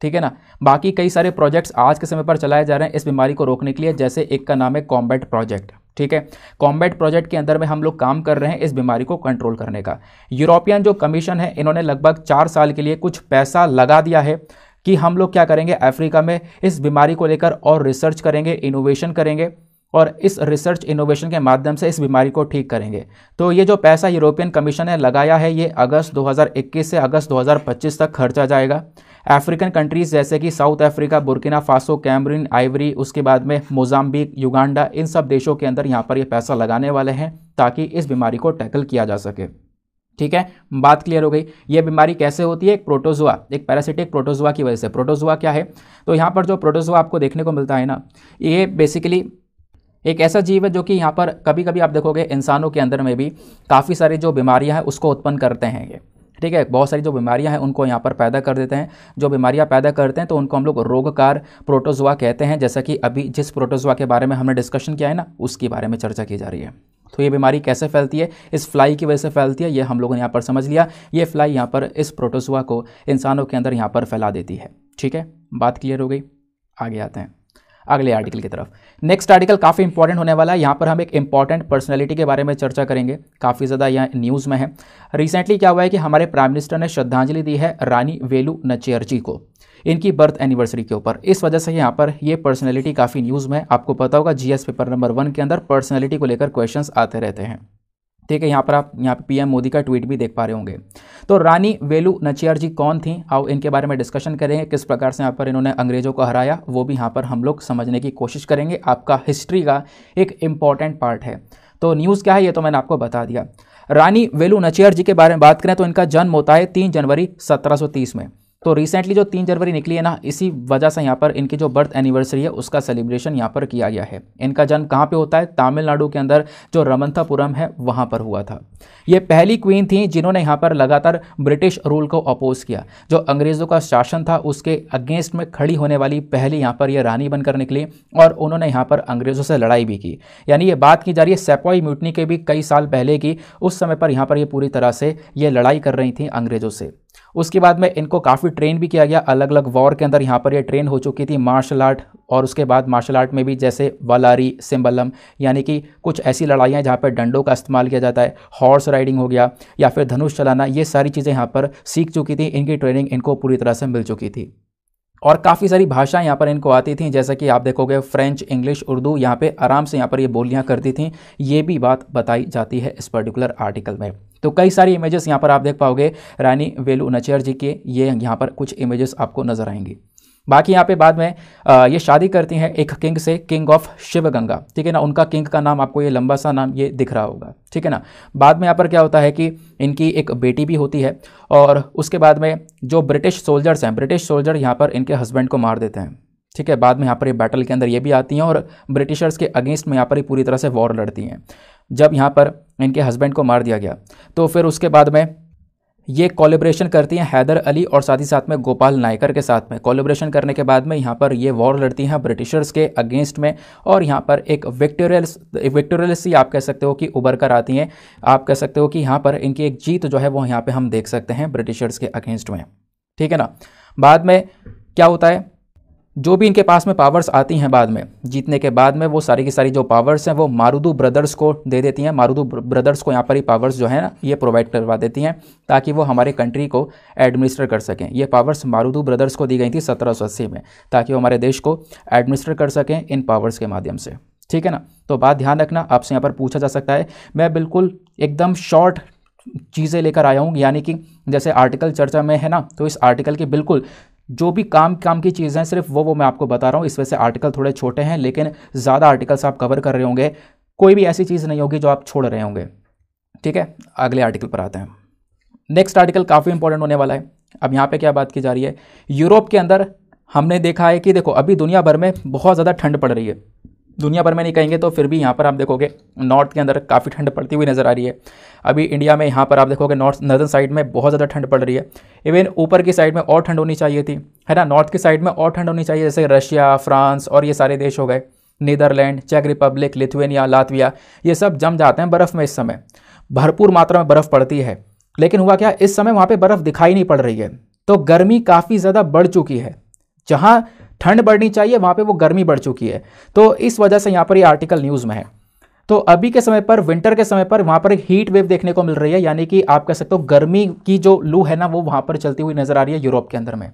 ठीक है ना बाकी कई सारे प्रोजेक्ट्स आज के समय पर चलाए जा रहे हैं इस बीमारी को रोकने के लिए जैसे एक का नाम है कॉम्बैट प्रोजेक्ट ठीक है कॉम्बैट प्रोजेक्ट के अंदर में हम लोग काम कर रहे हैं इस बीमारी को कंट्रोल करने का यूरोपियन जो कमीशन है इन्होंने लगभग चार साल के लिए कुछ पैसा लगा दिया है कि हम लोग क्या करेंगे अफ्रीका में इस बीमारी को लेकर और रिसर्च करेंगे इनोवेशन करेंगे और इस रिसर्च इनोवेशन के माध्यम से इस बीमारी को ठीक करेंगे तो ये जो पैसा यूरोपियन कमीशन ने लगाया है ये अगस्त 2021 से अगस्त 2025 तक खर्चा जाएगा अफ्रीकन कंट्रीज़ जैसे कि South Africa Burkina Faso Cameroon Ivory उसके बाद में मोजाम्बिक युगांडा इन सब देशों के अंदर यहाँ पर ये पैसा लगाने वाले हैं ताकि इस बीमारी को टैकल किया जा सके ठीक है बात क्लियर हो गई ये बीमारी कैसे होती है एक प्रोटोजुआ एक पैरासिटिक प्रोटोजुआ की वजह से प्रोटोजुआ क्या है तो यहाँ पर जो प्रोटोजुआ आपको देखने को मिलता है ना ये बेसिकली एक ऐसा जीव है जो कि यहाँ पर कभी कभी आप देखोगे इंसानों के अंदर में भी काफ़ी सारी जो बीमारियाँ हैं उसको उत्पन्न करते हैं ये ठीक है बहुत सारी जो बीमारियाँ हैं उनको यहाँ पर पैदा कर देते हैं जो बीमारियाँ पैदा करते हैं तो उनको हम लोग रोगकार प्रोटोजोआ कहते हैं जैसा कि अभी जिस प्रोटोजोआ के बारे में हमने डिस्कशन किया है ना उसके बारे में चर्चा की जा रही है तो ये बीमारी कैसे फैलती है इस फ्लाई की वजह से फैलती है ये हम लोगों ने यहाँ पर समझ लिया ये फ्लाई यहाँ पर इस प्रोटोसुआ को इंसानों के अंदर यहाँ पर फैला देती है ठीक है बात क्लियर हो गई आगे आते हैं अगले आर्टिकल की तरफ नेक्स्ट आर्टिकल काफ़ी इंपॉर्टेंट होने वाला है यहाँ पर हम एक इंपॉर्टेंट पर्सनैलिटी के बारे में चर्चा करेंगे काफ़ी ज़्यादा यहाँ न्यूज़ में है रिसेंटली क्या हुआ है कि हमारे प्राइम मिनिस्टर ने श्रद्धांजलि दी है रानी वेलू नचियर को इनकी बर्थ एनिवर्सरी के ऊपर इस वजह से यहाँ पर ये पर्सनैलिटी काफ़ी न्यूज़ में आपको पता होगा जीएस पेपर नंबर वन के अंदर पर्सनैलिटी को लेकर क्वेश्चंस आते रहते हैं ठीक है यहाँ पर आप यहाँ पे पीएम मोदी का ट्वीट भी देख पा रहे होंगे तो रानी वेलू नचियार जी कौन थी आओ इनके बारे में डिस्कशन करेंगे किस प्रकार से यहाँ पर इन्होंने अंग्रेजों को हराया वो भी यहाँ पर हम लोग समझने की कोशिश करेंगे आपका हिस्ट्री का एक इम्पॉर्टेंट पार्ट है तो न्यूज़ क्या है ये तो मैंने आपको बता दिया रानी वेलू नचियार जी के बारे में बात करें तो इनका जन्म होता है तीन जनवरी सत्रह में तो रिसेंटली जो तीन जनवरी निकली है ना इसी वजह से यहाँ पर इनकी जो बर्थ एनिवर्सरी है उसका सेलिब्रेशन यहाँ पर किया गया है इनका जन्म कहाँ पे होता है तमिलनाडु के अंदर जो रमंथापुरम है वहाँ पर हुआ था ये पहली क्वीन थी जिन्होंने यहाँ पर लगातार ब्रिटिश रूल को अपोज किया जो अंग्रेज़ों का शासन था उसके अगेंस्ट में खड़ी होने वाली पहली यहाँ पर ये रानी बनकर निकली और उन्होंने यहाँ पर अंग्रेज़ों से लड़ाई भी की यानी ये बात की जा रही है सेपोई म्यूटनी के भी कई साल पहले की उस समय पर यहाँ पर ये पूरी तरह से ये लड़ाई कर रही थी अंग्रेज़ों से उसके बाद में इनको काफ़ी ट्रेन भी किया गया अलग अलग वॉर के अंदर यहाँ पर ये ट्रेन हो चुकी थी मार्शल आर्ट और उसके बाद मार्शल आर्ट में भी जैसे वलारी सिम्बलम यानी कि कुछ ऐसी लड़ाइयाँ जहाँ पर डंडों का इस्तेमाल किया जाता है हॉर्स राइडिंग हो गया या फिर धनुष चलाना ये सारी चीज़ें यहाँ पर सीख चुकी थी इनकी ट्रेनिंग इनको पूरी तरह से मिल चुकी थी और काफ़ी सारी भाषाएं यहाँ पर इनको आती थी जैसा कि आप देखोगे फ्रेंच इंग्लिश उर्दू यहाँ पे आराम से यहाँ पर ये यह बोलियाँ करती थी ये भी बात बताई जाती है इस पर्टिकुलर आर्टिकल में तो कई सारी इमेजेस यहाँ पर आप देख पाओगे रानी वेलू नचेर जी के ये यहाँ पर कुछ इमेजेस आपको नज़र आएंगी बाकी यहाँ पे बाद में ये शादी करती हैं एक किंग से किंग ऑफ शिवगंगा ठीक है ना उनका किंग का नाम आपको ये लंबा सा नाम ये दिख रहा होगा ठीक है ना बाद में यहाँ पर क्या होता है कि इनकी एक बेटी भी होती है और उसके बाद में जो ब्रिटिश सोल्जर्स हैं ब्रिटिश सोल्जर यहाँ पर इनके हस्बैंड को मार देते हैं ठीक है बाद में यहाँ पर ये बैटल के अंदर ये भी आती हैं और ब्रिटिशर्स के अगेंस्ट में यहाँ पर ये पूरी तरह से वॉर लड़ती हैं जब यहाँ पर इनके हस्बैंड को मार दिया गया तो फिर उसके बाद में ये कोलेब्रेशन करती हैं हैदर अली और साथ ही साथ में गोपाल नायकर के साथ में कोलेब्रेशन करने के बाद में यहाँ पर ये वॉर लड़ती हैं ब्रिटिशर्स के अगेंस्ट में और यहाँ पर एक विक्टोरियल्स विक्टोरियल्स ही आप कह सकते हो कि उभर कर आती हैं आप कह सकते हो कि यहाँ पर इनकी एक जीत जो है वो यहाँ पर हम देख सकते हैं ब्रिटिशर्स के अगेंस्ट में ठीक है ना बाद में क्या होता है जो भी इनके पास में पावर्स आती हैं बाद में जीतने के बाद में वो सारी की सारी जो पावर्स हैं वो मारुदू ब्रदर्स को दे देती हैं मारुदू ब्रदर्स को यहाँ पर ही पावर्स जो है ना ये प्रोवाइड करवा देती हैं ताकि वो हमारे कंट्री को एडमिनिस्टर कर सकें ये पावर्स मारुदू ब्रदर्स को दी गई थी सत्रह में ताकि वो हमारे देश को एडमिनिस्टर कर सकें इन पावर्स के माध्यम से ठीक है ना तो बात ध्यान रखना आपसे यहाँ पर पूछा जा सकता है मैं बिल्कुल एकदम शॉर्ट चीज़ें लेकर आया हूँ यानी कि जैसे आर्टिकल चर्चा में है ना तो इस आर्टिकल की बिल्कुल जो भी काम काम की चीज़ें सिर्फ वो वो मैं आपको बता रहा हूँ इस वजह से आर्टिकल थोड़े छोटे हैं लेकिन ज़्यादा आर्टिकल्स आप कवर कर रहे होंगे कोई भी ऐसी चीज़ नहीं होगी जो आप छोड़ रहे होंगे ठीक है अगले आर्टिकल पर आते हैं नेक्स्ट आर्टिकल काफ़ी इंपॉर्टेंट होने वाला है अब यहाँ पे क्या बात की जा रही है यूरोप के अंदर हमने देखा है कि देखो अभी दुनिया भर में बहुत ज़्यादा ठंड पड़ रही है दुनिया भर में नहीं कहेंगे तो फिर भी यहाँ पर आप देखोगे नॉर्थ के अंदर काफ़ी ठंड पड़ती हुई नज़र आ रही है अभी इंडिया में यहाँ पर आप देखोगे नॉर्थ नर्दर्न साइड में बहुत ज़्यादा ठंड पड़ रही है इवन ऊपर की साइड में और ठंड होनी चाहिए थी है ना नॉर्थ की साइड में और ठंड होनी चाहिए जैसे रशिया फ्रांस और ये सारे देश हो गए नीदरलैंड चेक रिपब्लिक लिथुएनिया लातविया ये सब जम जाते हैं बर्फ़ में इस समय भरपूर मात्रा में बर्फ़ पड़ती है लेकिन हुआ क्या इस समय वहाँ पर बर्फ़ दिखाई नहीं पड़ रही है तो गर्मी काफ़ी ज़्यादा बढ़ चुकी है जहाँ ठंड बढ़नी चाहिए वहां पे वो गर्मी बढ़ चुकी है तो इस वजह से यहां पर ये आर्टिकल न्यूज़ में है तो अभी के समय पर विंटर के समय पर वहां पर एक हीट वेव देखने को मिल रही है यानी कि आप कह सकते हो गर्मी की जो लू है ना वो वहां पर चलती हुई नज़र आ रही है यूरोप के अंदर में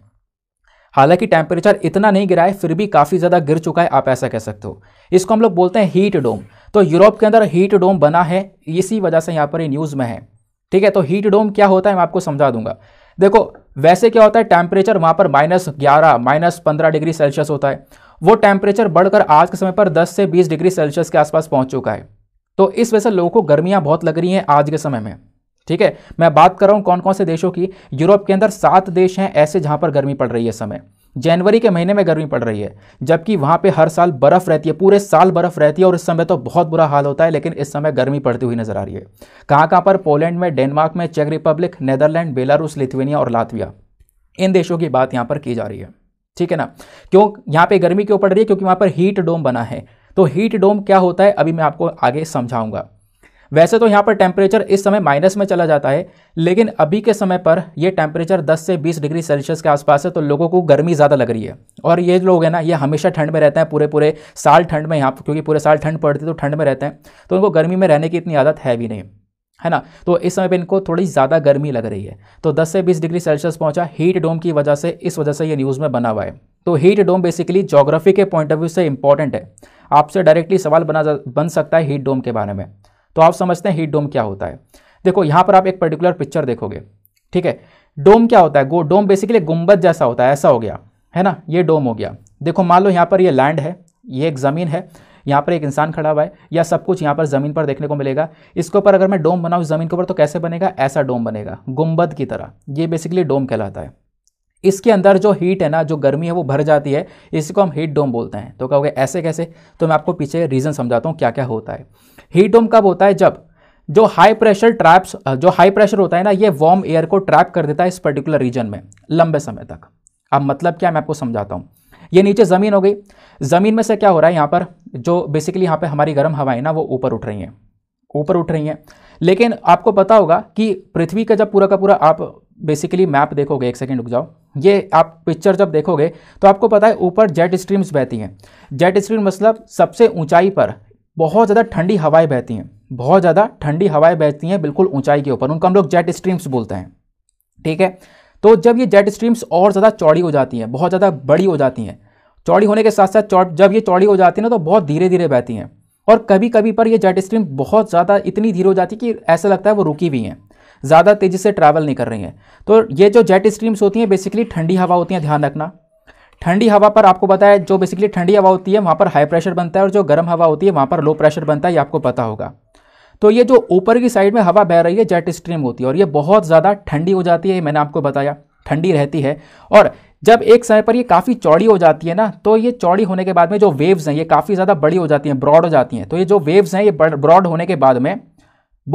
हालांकि टेम्परेचर इतना नहीं गिरा है फिर भी काफ़ी ज़्यादा गिर चुका है आप ऐसा कह सकते हो इसको हम लोग बोलते हैं हीट डोम तो यूरोप के अंदर हीट डोम बना है इसी वजह से यहाँ पर ये न्यूज़ में है ठीक है तो हीट डोम क्या होता है मैं आपको समझा दूंगा देखो वैसे क्या होता है टेम्परेचर वहाँ पर माइनस ग्यारह माइनस पंद्रह डिग्री सेल्सियस होता है वो टेम्परेचर बढ़कर आज के समय पर दस से बीस डिग्री सेल्सियस के आसपास पहुँच चुका है तो इस वजह से लोगों को गर्मियाँ बहुत लग रही हैं आज के समय में ठीक है मैं बात कर रहा हूँ कौन कौन से देशों की यूरोप के अंदर सात देश हैं ऐसे जहाँ पर गर्मी पड़ रही है समय जनवरी के महीने में गर्मी पड़ रही है जबकि वहाँ पे हर साल बर्फ़ रहती है पूरे साल बर्फ़ रहती है और इस समय तो बहुत बुरा हाल होता है लेकिन इस समय गर्मी पड़ती हुई नज़र आ रही है कहाँ कहाँ पर पोलैंड में डेनमार्क में चेक रिपब्लिक नेदरलैंड बेलारूस लिथुनिया और लातविया इन देशों की बात यहाँ पर की जा रही है ठीक है ना क्यों यहाँ पर गर्मी क्यों पड़ रही है क्योंकि वहाँ पर हीट डोम बना है तो हीट डोम क्या होता है अभी मैं आपको आगे समझाऊंगा वैसे तो यहाँ पर टेम्परेचर इस समय माइनस में चला जाता है लेकिन अभी के समय पर ये टेम्परेचर 10 से 20 डिग्री सेल्सियस के आसपास है तो लोगों को गर्मी ज़्यादा लग रही है और ये लोग हैं ना ये हमेशा ठंड में रहते हैं पूरे पूरे साल ठंड में यहाँ क्योंकि पूरे साल ठंड पड़ती है तो ठंड में रहते हैं तो उनको गर्मी में रहने की इतनी आदत है भी नहीं है ना तो इस समय पर इनको थोड़ी ज़्यादा गर्मी लग रही है तो दस से बीस डिग्री सेल्सियस पहुँचा हीट डोम की वजह से इस वजह से ये न्यूज़ में बना हुआ है तो हीट डोम बेसिकली जोग्राफी के पॉइंट ऑफ व्यू से इंपॉर्टेंट है आपसे डायरेक्टली सवाल बना बन सकता है हीट डोम के बारे में तो आप समझते हैं हीट डोम क्या होता है देखो यहाँ पर आप एक पर्टिकुलर पिक्चर देखोगे ठीक है डोम क्या होता है गो डोम बेसिकली गुम्बद जैसा होता है ऐसा हो गया है ना ये डोम हो गया देखो मान लो यहाँ पर ये लैंड है ये एक ज़मीन है यहाँ पर एक इंसान खड़ा हुआ है या सब कुछ यहाँ पर ज़मीन पर देखने को मिलेगा इसके ऊपर अगर मैं डोम बनाऊँ ज़मीन के ऊपर तो कैसे बनेगा ऐसा डोम बनेगा गुम्बद की तरह ये बेसिकली डोम कहलाता है इसके अंदर जो हीट है ना जो गर्मी है वो भर जाती है इसी को हम हीट डोम बोलते हैं तो कहोगे ऐसे कैसे तो मैं आपको पीछे रीज़न समझाता हूँ क्या क्या होता है हीट डोम कब होता है जब जो हाई प्रेशर ट्रैप्स जो हाई प्रेशर होता है ना ये वार्म एयर को ट्रैप कर देता है इस पर्टिकुलर रीजन में लंबे समय तक अब मतलब क्या मैं आपको समझाता हूँ ये नीचे ज़मीन हो गई ज़मीन में से क्या हो रहा है यहाँ पर जो बेसिकली यहाँ पे हमारी गर्म हवाएं ना वो ऊपर उठ रही हैं ऊपर उठ रही हैं लेकिन आपको पता होगा कि पृथ्वी का जब पूरा का पूरा आप बेसिकली मैप देखोगे एक सेकेंड रुक जाओ ये आप पिक्चर जब देखोगे तो आपको पता है ऊपर जेट स्ट्रीम्स बहती हैं जेट स्ट्रीम मतलब सबसे ऊंचाई पर बहुत ज़्यादा ठंडी हवाएं बहती हैं बहुत ज़्यादा ठंडी हवाएं बहती हैं बिल्कुल ऊंचाई के ऊपर उनको हम लोग जेट स्ट्रीम्स बोलते हैं ठीक है तो जब ये जेट स्ट्रीम्स और ज़्यादा चौड़ी हो जाती हैं बहुत ज़्यादा बड़ी हो जाती हैं चौड़ी होने के साथ साथ जब ये चौड़ी हो जाती है ना तो बहुत धीरे धीरे बहती हैं और कभी कभी पर ये जेट स्ट्रीम बहुत ज़्यादा इतनी धीरे हो जाती है कि ऐसा लगता है वो रुकी हुई हैं ज़्यादा तेज़ी से ट्रैवल नहीं कर रही हैं तो ये जो जेट स्ट्रीम्स होती हैं बेसिकली ठंडी हवा होती हैं ध्यान रखना ठंडी हवा पर आपको बताया जो बेसिकली ठंडी हवा होती है वहाँ पर हाई प्रेशर बनता है और जो गर्म हवा होती है वहाँ पर लो प्रेशर बनता है ये आपको पता होगा तो ये जो ऊपर की साइड में हवा बह रही है जेट स्ट्रीम होती है और ये बहुत ज़्यादा ठंडी हो जाती है मैंने आपको बताया ठंडी रहती है और जब एक समय पर ये काफ़ी चौड़ी हो जाती है ना तो ये चौड़ी होने के बाद में जो वेव्स हैं ये काफ़ी ज़्यादा बड़ी हो जाती हैं ब्रॉड हो जाती हैं तो ये जो वेव्स हैं ये ब्रॉड होने के बाद में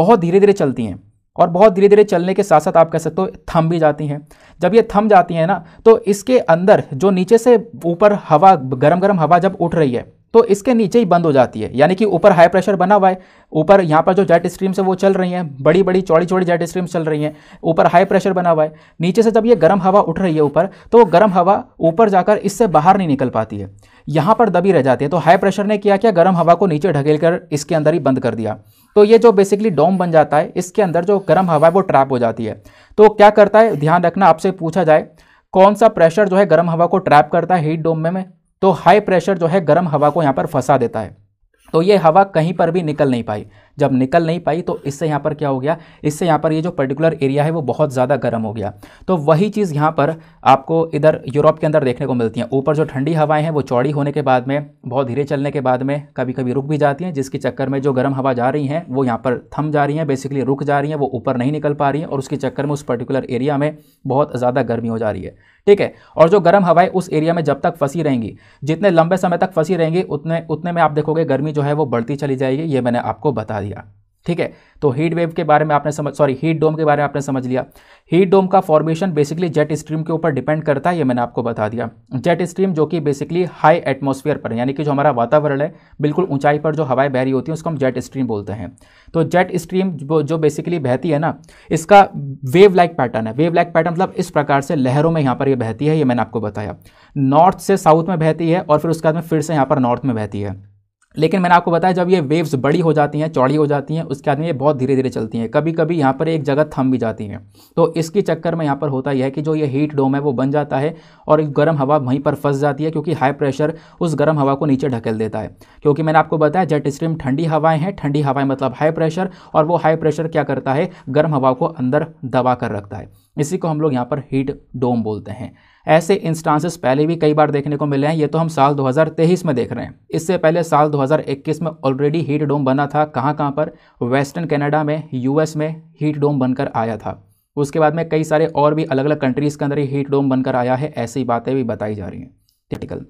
बहुत धीरे धीरे चलती हैं और बहुत धीरे धीरे चलने के साथ साथ आप कह सकते हो थम भी जाती हैं जब ये थम जाती हैं ना तो इसके अंदर जो नीचे से ऊपर हवा गर्म गर्म हवा जब उठ रही है तो इसके नीचे ही बंद हो जाती है यानी कि ऊपर हाई प्रेशर बना हुआ है ऊपर यहाँ पर जो जेट स्ट्रीम्स है वो चल रही हैं बड़ी बड़ी चौड़ी चौड़ी जेट स्ट्रीम्स चल रही हैं ऊपर हाई प्रेशर बना हुआ है नीचे से जब ये गर्म हवा उठ रही है ऊपर तो वो गर्म हवा ऊपर जाकर इससे बाहर नहीं निकल पाती है यहाँ पर दबी रह जाती है तो हाई प्रेशर ने किया क्या गर्म हवा को नीचे ढकेल कर इसके अंदर ही बंद कर दिया तो ये जो बेसिकली डोम बन जाता है इसके अंदर जो गर्म हवा है वो ट्रैप हो जाती है तो क्या करता है ध्यान रखना आपसे पूछा जाए कौन सा प्रेशर जो है गर्म हवा को ट्रैप करता है हीट डोम में तो हाई प्रेशर जो है गर्म हवा को यहाँ पर फंसा देता है तो ये हवा कहीं पर भी निकल नहीं पाई जब निकल नहीं पाई तो इससे यहाँ पर क्या हो गया इससे यहाँ पर ये जो पर्टिकुलर एरिया है वो बहुत ज़्यादा गर्म हो गया तो वही चीज़ यहाँ पर आपको इधर यूरोप के अंदर देखने को मिलती हैं ऊपर जो ठंडी हवाएं हैं वो चौड़ी होने के बाद में बहुत धीरे चलने के बाद में कभी कभी रुक भी जाती हैं जिसके चक्कर में जो गर्म हवा जा रही हैं वो यहाँ पर थम जा रही हैं बेसिकली रुक जा रही हैं वो ऊपर नहीं निकल पा रही हैं और उसके चक्कर में उस पर्टिकुलर एरिया में बहुत ज़्यादा गर्मी हो जा रही है ठीक है और जो गर्म हवाएं उस एरिया में जब तक फंसी रहेंगी जितने लंबे समय तक फंसी रहेंगी उतने उतने में आप देखोगे गर्मी जो है वो बढ़ती चली जाएगी ये मैंने आपको बता दिया ठीक है तो हीट वेव के बारे में आपने समझ सॉरी हीट डोम के बारे में आपने समझ लिया हीट डोम का फॉर्मेशन बेसिकली जेट स्ट्रीम के ऊपर डिपेंड करता है ये मैंने आपको बता दिया जेट स्ट्रीम जो कि बेसिकली हाई एटमॉस्फेयर पर यानी कि जो हमारा वातावरण है बिल्कुल ऊंचाई पर जो हवाएं बह रही होती हैं उसको हम जेट स्ट्रीम बोलते हैं तो जेट स्ट्रीम जो बेसिकली बहती है ना इसका वेव लाइक पैटर्न है वेव लाइक पैटर्न मतलब इस प्रकार से लहरों में यहाँ पर यह बहती है ये मैंने आपको बताया नॉर्थ से साउथ में बहती है और फिर उसके बाद में फिर से यहाँ पर नॉर्थ में बहती है लेकिन मैंने आपको बताया जब ये वेव्स बड़ी हो जाती हैं चौड़ी हो जाती हैं उसके बाद में ये बहुत धीरे धीरे चलती हैं कभी कभी यहाँ पर एक जगह थम भी जाती हैं तो इसके चक्कर में यहाँ पर होता यह है कि जो ये हीट डोम है वो बन जाता है और गर्म हवा वहीं पर फंस जाती है क्योंकि हाई प्रेशर उस गर्म हवा को नीचे ढकेल देता है क्योंकि मैंने आपको बताया जेट स्ट्रीम ठंडी हवाएँ हैं ठंडी हवाएँ मतलब हाई प्रेशर और वो हाई प्रेशर क्या करता है गर्म हवा को अंदर दबा कर रखता है इसी को हम लोग यहाँ पर हीट डोम बोलते हैं ऐसे इंस्टांसेस पहले भी कई बार देखने को मिले हैं ये तो हम साल 2023 में देख रहे हैं इससे पहले साल 2021 में ऑलरेडी हीट डोम बना था कहाँ कहाँ पर वेस्टर्न कनाडा में यूएस में हीट डोम बनकर आया था उसके बाद में कई सारे और भी अलग अलग कंट्रीज़ के अंदर ही हीट डोम बनकर आया है ऐसी बातें भी बताई जा रही हैं आर्टिकल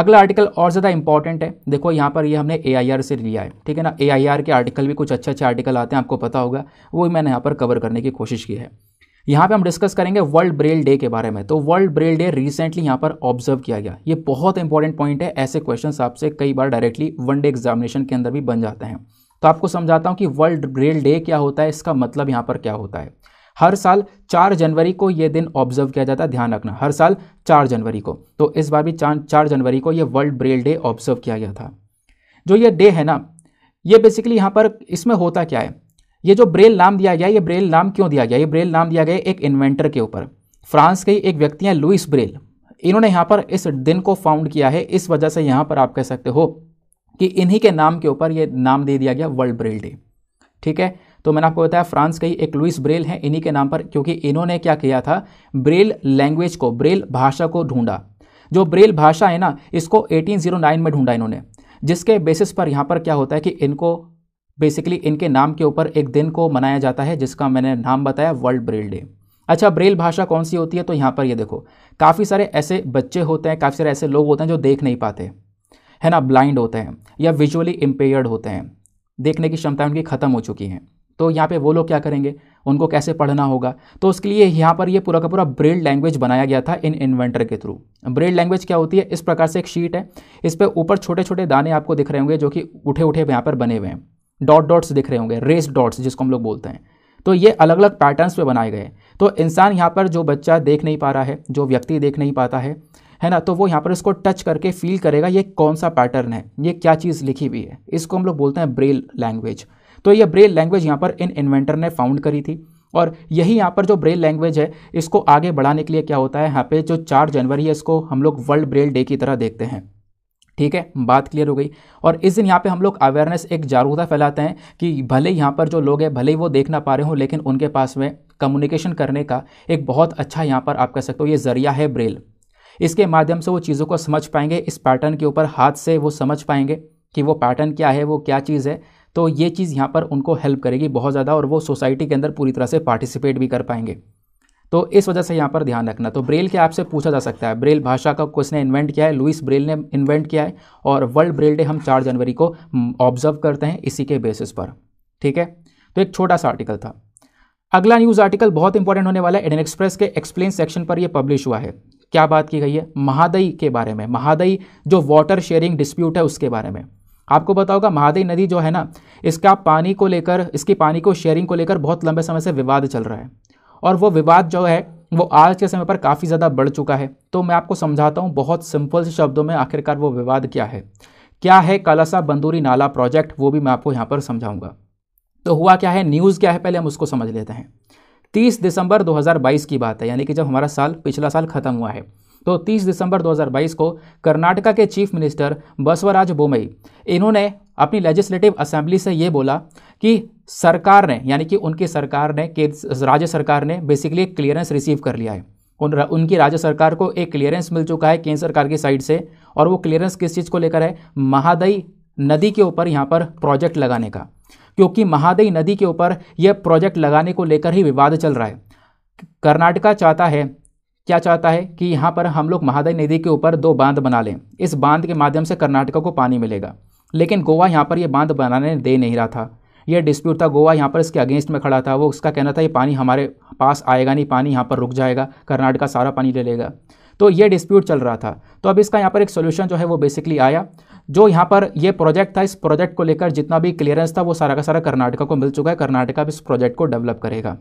अगला आर्टिकल और ज़्यादा इंपॉर्टेंट है देखो यहाँ पर ये हमने ए से लिया है ठीक है ना ए के आर्टिकल भी कुछ अच्छे अच्छे आर्टिकल आते हैं आपको पता होगा वो मैंने यहाँ पर कवर करने की कोशिश की है यहाँ पे हम डिस्कस करेंगे वर्ल्ड ब्रेल डे के बारे में तो वर्ल्ड ब्रेल डे रिसेंटली यहाँ पर ऑब्जर्व किया गया ये बहुत इंपॉर्टेंट पॉइंट है ऐसे क्वेश्चन आपसे कई बार डायरेक्टली वन डे एग्जामिनेशन के अंदर भी बन जाते हैं तो आपको समझाता हूँ कि वर्ल्ड ब्रेल डे क्या होता है इसका मतलब यहाँ पर क्या होता है हर साल चार जनवरी को ये दिन ऑब्जर्व किया जाता है ध्यान रखना हर साल चार जनवरी को तो इस बार भी चार जनवरी को ये वर्ल्ड ब्रेल डे ऑब्जर्व किया गया था जो ये डे है ना ये बेसिकली यहाँ पर इसमें होता क्या है ये जो ब्रेल नाम दिया गया ये ब्रेल नाम क्यों दिया गया ये ब्रेल नाम दिया गया एक इन्वेंटर के ऊपर फ्रांस के एक व्यक्ति हैं लुइस ब्रेल इन्होंने यहाँ पर इस दिन को फाउंड किया है इस वजह से यहाँ पर आप कह सकते हो कि इन्हीं के नाम के ऊपर ये नाम दे दिया गया वर्ल्ड ब्रेल डे ठीक है तो मैंने आपको बताया फ्रांस के ही एक लुइस ब्रेल हैं इन्हीं के नाम पर क्योंकि इन्होंने क्या किया था ब्रेल लैंग्वेज को ब्रेल भाषा को ढूंढा जो ब्रेल भाषा है ना इसको 1809 में ढूंढा इन्होंने जिसके बेसिस पर यहाँ पर क्या होता है कि इनको बेसिकली इनके नाम के ऊपर एक दिन को मनाया जाता है जिसका मैंने नाम बताया वर्ल्ड ब्रेल डे अच्छा ब्रेल भाषा कौन सी होती है तो यहाँ पर ये देखो काफ़ी सारे ऐसे बच्चे होते हैं काफ़ी सारे ऐसे लोग होते हैं जो देख नहीं पाते है ना ब्लाइंड होते हैं या विजुअली इम्पेयर्ड होते हैं देखने की क्षमता उनकी ख़त्म हो चुकी हैं तो यहाँ पे वो लोग क्या करेंगे उनको कैसे पढ़ना होगा तो उसके लिए यहाँ पर ये पूरा का पूरा ब्रेल लैंग्वेज बनाया गया था इन इन्वेंटर के थ्रू ब्रेल लैंग्वेज क्या होती है इस प्रकार से एक शीट है इस पर ऊपर छोटे छोटे दाने आपको दिख रहे होंगे जो कि उठे उठे यहाँ पर बने हुए हैं डॉट डॉट्स दिख रहे होंगे रेस डॉट्स जिसको हम लोग बोलते हैं तो ये अलग अलग पैटर्न्स पे बनाए गए तो इंसान यहाँ पर जो बच्चा देख नहीं पा रहा है जो व्यक्ति देख नहीं पाता है है ना तो वो यहाँ पर इसको टच करके फील करेगा ये कौन सा पैटर्न है ये क्या चीज़ लिखी हुई है इसको हम लोग बोलते हैं ब्रेल लैंग्वेज तो ये ब्रेल लैंग्वेज यहाँ पर इन इन्वेंटर ने फाउंड करी थी और यही यहाँ पर जो ब्रेल लैंग्वेज है इसको आगे बढ़ाने के लिए क्या होता है यहाँ पे जो चार जनवरी है इसको हम लोग वर्ल्ड ब्रेल डे की तरह देखते हैं ठीक है बात क्लियर हो गई और इस दिन यहाँ पे हम लोग अवेयरनेस एक जागरूकता फैलाते हैं कि भले ही यहाँ पर जो लोग हैं भले ही वो देख ना पा रहे हों लेकिन उनके पास में कम्युनिकेशन करने का एक बहुत अच्छा यहाँ पर आप कह सकते हो ये जरिया है ब्रेल इसके माध्यम से वो चीज़ों को समझ पाएंगे इस पैटर्न के ऊपर हाथ से वो समझ पाएंगे कि वो पैटर्न क्या है वो क्या चीज़ है तो ये चीज़ यहाँ पर उनको हेल्प करेगी बहुत ज़्यादा और वो सोसाइटी के अंदर पूरी तरह से पार्टिसिपेट भी कर पाएंगे तो इस वजह से यहाँ पर ध्यान रखना तो ब्रेल के आपसे पूछा जा सकता है ब्रेल भाषा का किसने इन्वेंट किया है लुइस ब्रेल ने इन्वेंट किया है और वर्ल्ड ब्रेल डे हम चार जनवरी को ऑब्जर्व करते हैं इसी के बेसिस पर ठीक है तो एक छोटा सा आर्टिकल था अगला न्यूज़ आर्टिकल बहुत इंपॉर्टेंट होने वाला है इंडियन एक्सप्रेस के एक्सप्लेन सेक्शन पर यह पब्लिश हुआ है क्या बात की गई है महादई के बारे में महादई जो वाटर शेयरिंग डिस्प्यूट है उसके बारे में आपको बताओगा महादई नदी जो है ना इसका पानी को लेकर इसकी पानी को शेयरिंग को लेकर बहुत लंबे समय से विवाद चल रहा है और वो विवाद जो है वो आज के समय पर काफ़ी ज़्यादा बढ़ चुका है तो मैं आपको समझाता हूँ बहुत सिंपल से शब्दों में आखिरकार वो विवाद क्या है क्या है कालासा बंदूरी नाला प्रोजेक्ट वो भी मैं आपको यहाँ पर समझाऊंगा तो हुआ क्या है न्यूज़ क्या है पहले हम उसको समझ लेते हैं 30 दिसंबर 2022 की बात है यानी कि जब हमारा साल पिछला साल ख़त्म हुआ है तो 30 दिसंबर 2022 को कर्नाटका के चीफ मिनिस्टर बसवराज बोमई इन्होंने अपनी लेजिस्लेटिव असेंबली से ये बोला कि सरकार ने यानी कि उनकी सरकार ने राज्य सरकार ने बेसिकली क्लियरेंस रिसीव कर लिया है उन उनकी राज्य सरकार को एक क्लियरेंस मिल चुका है केंद्र सरकार की साइड से और वो क्लियरेंस किस चीज़ को लेकर है महादई नदी के ऊपर यहाँ पर प्रोजेक्ट लगाने का क्योंकि महादई नदी के ऊपर यह प्रोजेक्ट लगाने को लेकर ही विवाद चल रहा है कर्नाटका चाहता है क्या चाहता है कि यहाँ पर हम लोग महादई नदी के ऊपर दो बांध बना लें इस बांध के माध्यम से कर्नाटका को पानी मिलेगा लेकिन गोवा यहाँ पर यह बांध बनाने दे नहीं रहा था यह डिस्प्यूट था गोवा यहाँ पर इसके अगेंस्ट में खड़ा था वो उसका कहना था ये पानी हमारे पास आएगा नहीं पानी यहाँ पर रुक जाएगा कर्नाटक का सारा पानी ले लेगा तो ये डिस्प्यूट चल रहा था तो अब इसका यहाँ पर एक सोल्यूशन जो है वो बेसिकली आया जो यहाँ पर ये प्रोजेक्ट था इस प्रोजेक्ट को लेकर जितना भी क्लियरेंस था वो सारा का सारा कर्नाटका को मिल चुका है कर्नाटका अब इस प्रोजेक्ट को डेवलप करेगा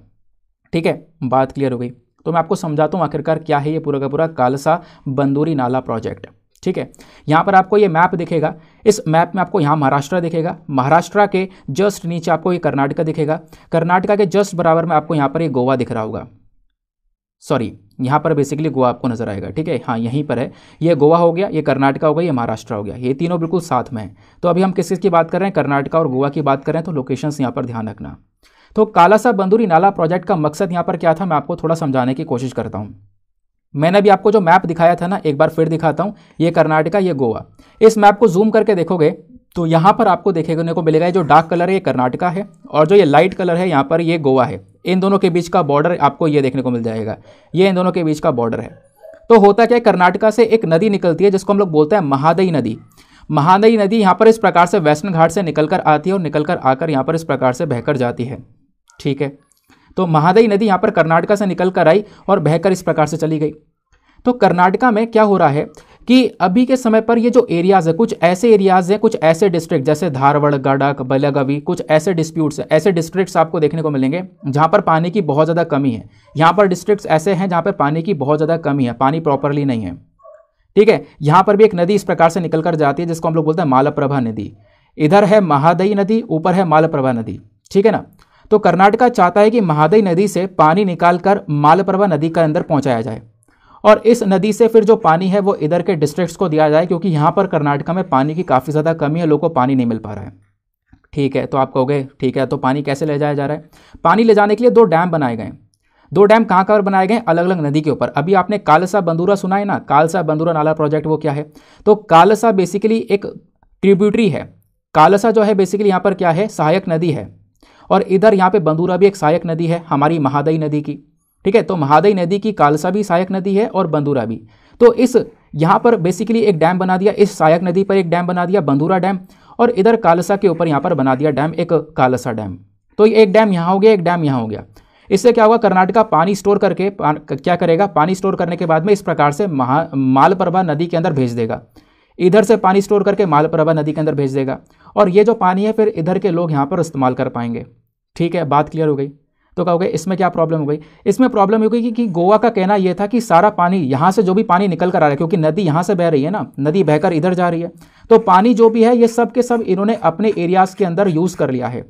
ठीक है बात क्लियर हो गई तो मैं आपको समझाता हूँ आखिरकार क्या है ये पूरा का पूरा कालसा बंदूरी नाला प्रोजेक्ट ठीक है यहाँ पर आपको ये मैप दिखेगा इस मैप में आपको यहाँ महाराष्ट्र दिखेगा महाराष्ट्र के जस्ट नीचे आपको ये कर्नाटका दिखेगा कर्नाटका के जस्ट बराबर में आपको यहाँ पर ये गोवा दिख रहा होगा सॉरी यहाँ पर बेसिकली गोवा आपको नजर आएगा ठीक है हाँ यहीं पर है ये गोवा हो गया ये कर्नाटका हो गया ये महाराष्ट्र हो गया ये तीनों बिल्कुल साथ में है तो अभी हम किस चीज़ की बात कर रहे हैं कर्नाटका और गोवा की बात कर रहे हैं तो लोकेशंस यहाँ पर ध्यान रखना तो कालासा बंदूरी नाला प्रोजेक्ट का मकसद यहाँ पर क्या था मैं आपको थोड़ा समझाने की कोशिश करता हूँ मैंने अभी आपको जो मैप दिखाया था ना एक बार फिर दिखाता हूँ ये कर्नाटका ये गोवा इस मैप को जूम करके देखोगे तो यहाँ पर आपको देखने को मिलेगा जो डार्क कलर है ये कर्नाटका है और जो ये लाइट कलर है यहाँ पर ये गोवा है इन दोनों के बीच का बॉर्डर आपको ये देखने को मिल जाएगा ये इन दोनों के बीच का बॉर्डर है तो होता क्या है कर्नाटका से एक नदी निकलती है जिसको हम लोग बोलते हैं महादई नदी महादई नदी यहाँ पर इस प्रकार से वेस्टर्न घाट से निकल कर आती है और निकल कर आकर यहाँ पर इस प्रकार से बहकर जाती है ठीक है तो महादई नदी यहाँ पर कर्नाटका से निकल कर आई और बहकर इस प्रकार से चली गई तो कर्नाटका में क्या हो रहा है कि अभी के समय पर ये जो एरियाज़ है कुछ ऐसे एरियाज़ हैं कुछ ऐसे डिस्ट्रिक्ट जैसे धारवाड़ गडक बलगवी कुछ ऐसे डिस्प्यूट्स ऐसे डिस्ट्रिक्ट्स आपको देखने को मिलेंगे जहाँ पर पानी की बहुत ज़्यादा कमी है यहाँ पर डिस्ट्रिक्ट्स ऐसे हैं जहाँ पर पानी की बहुत ज़्यादा कमी है पानी प्रॉपरली नहीं है ठीक है यहाँ पर भी एक नदी इस प्रकार से निकल कर जाती है जिसको हम लोग बोलते हैं मालप्रभा नदी इधर है महादई नदी ऊपर है मालप्रभा नदी ठीक है ना तो कर्नाटका चाहता है कि महादई नदी से पानी निकालकर मालप्रभा नदी के अंदर पहुंचाया जाए और इस नदी से फिर जो पानी है वो इधर के डिस्ट्रिक्ट्स को दिया जाए क्योंकि यहाँ पर कर्नाटका में पानी की काफ़ी ज़्यादा कमी है लोगों को पानी नहीं मिल पा रहा है ठीक है तो आप कहोगे ठीक है तो पानी कैसे ले जाया जा रहा है पानी ले जाने के लिए दो डैम बनाए गए दो डैम कहाँ कहाँ बनाए गए अलग अलग नदी के ऊपर अभी आपने कालसा बंदूरा सुना है ना कालसा बंदूरा नाला प्रोजेक्ट वो क्या है तो कालसा बेसिकली एक ट्रिब्यूटरी है कालसा जो है बेसिकली यहाँ पर क्या है सहायक नदी है और इधर यहाँ पे बंदूरा भी एक सहायक नदी है हमारी महादई नदी की ठीक है तो महादई नदी की कालसा भी सहायक नदी है और बंदूरा भी तो इस यहाँ पर बेसिकली एक डैम बना दिया इस सहायक नदी पर एक डैम बना दिया बंदूरा डैम और इधर कालसा के ऊपर यहाँ पर बना दिया डैम एक कालसा डैम तो एक डैम यहाँ हो गया एक डैम यहाँ हो गया इससे क्या होगा कर्नाटका पानी स्टोर करके पान, क्या करेगा पानी स्टोर करने के बाद में इस प्रकार से महा मालप्रभा नदी के अंदर भेज देगा इधर से पानी स्टोर करके मालप्रभा नदी के अंदर भेज देगा और ये जो पानी है फिर इधर के लोग यहाँ पर इस्तेमाल कर पाएंगे ठीक है बात क्लियर हो गई तो कहोगे इसमें क्या प्रॉब्लम हो गई इसमें प्रॉब्लम हो गई कि, कि गोवा का कहना यह था कि सारा पानी यहाँ से जो भी पानी निकल कर आ रहा है क्योंकि नदी यहाँ से बह रही है ना नदी बहकर इधर जा रही है तो पानी जो भी है ये सब के सब इन्होंने अपने एरियाज़ के अंदर यूज़ कर लिया है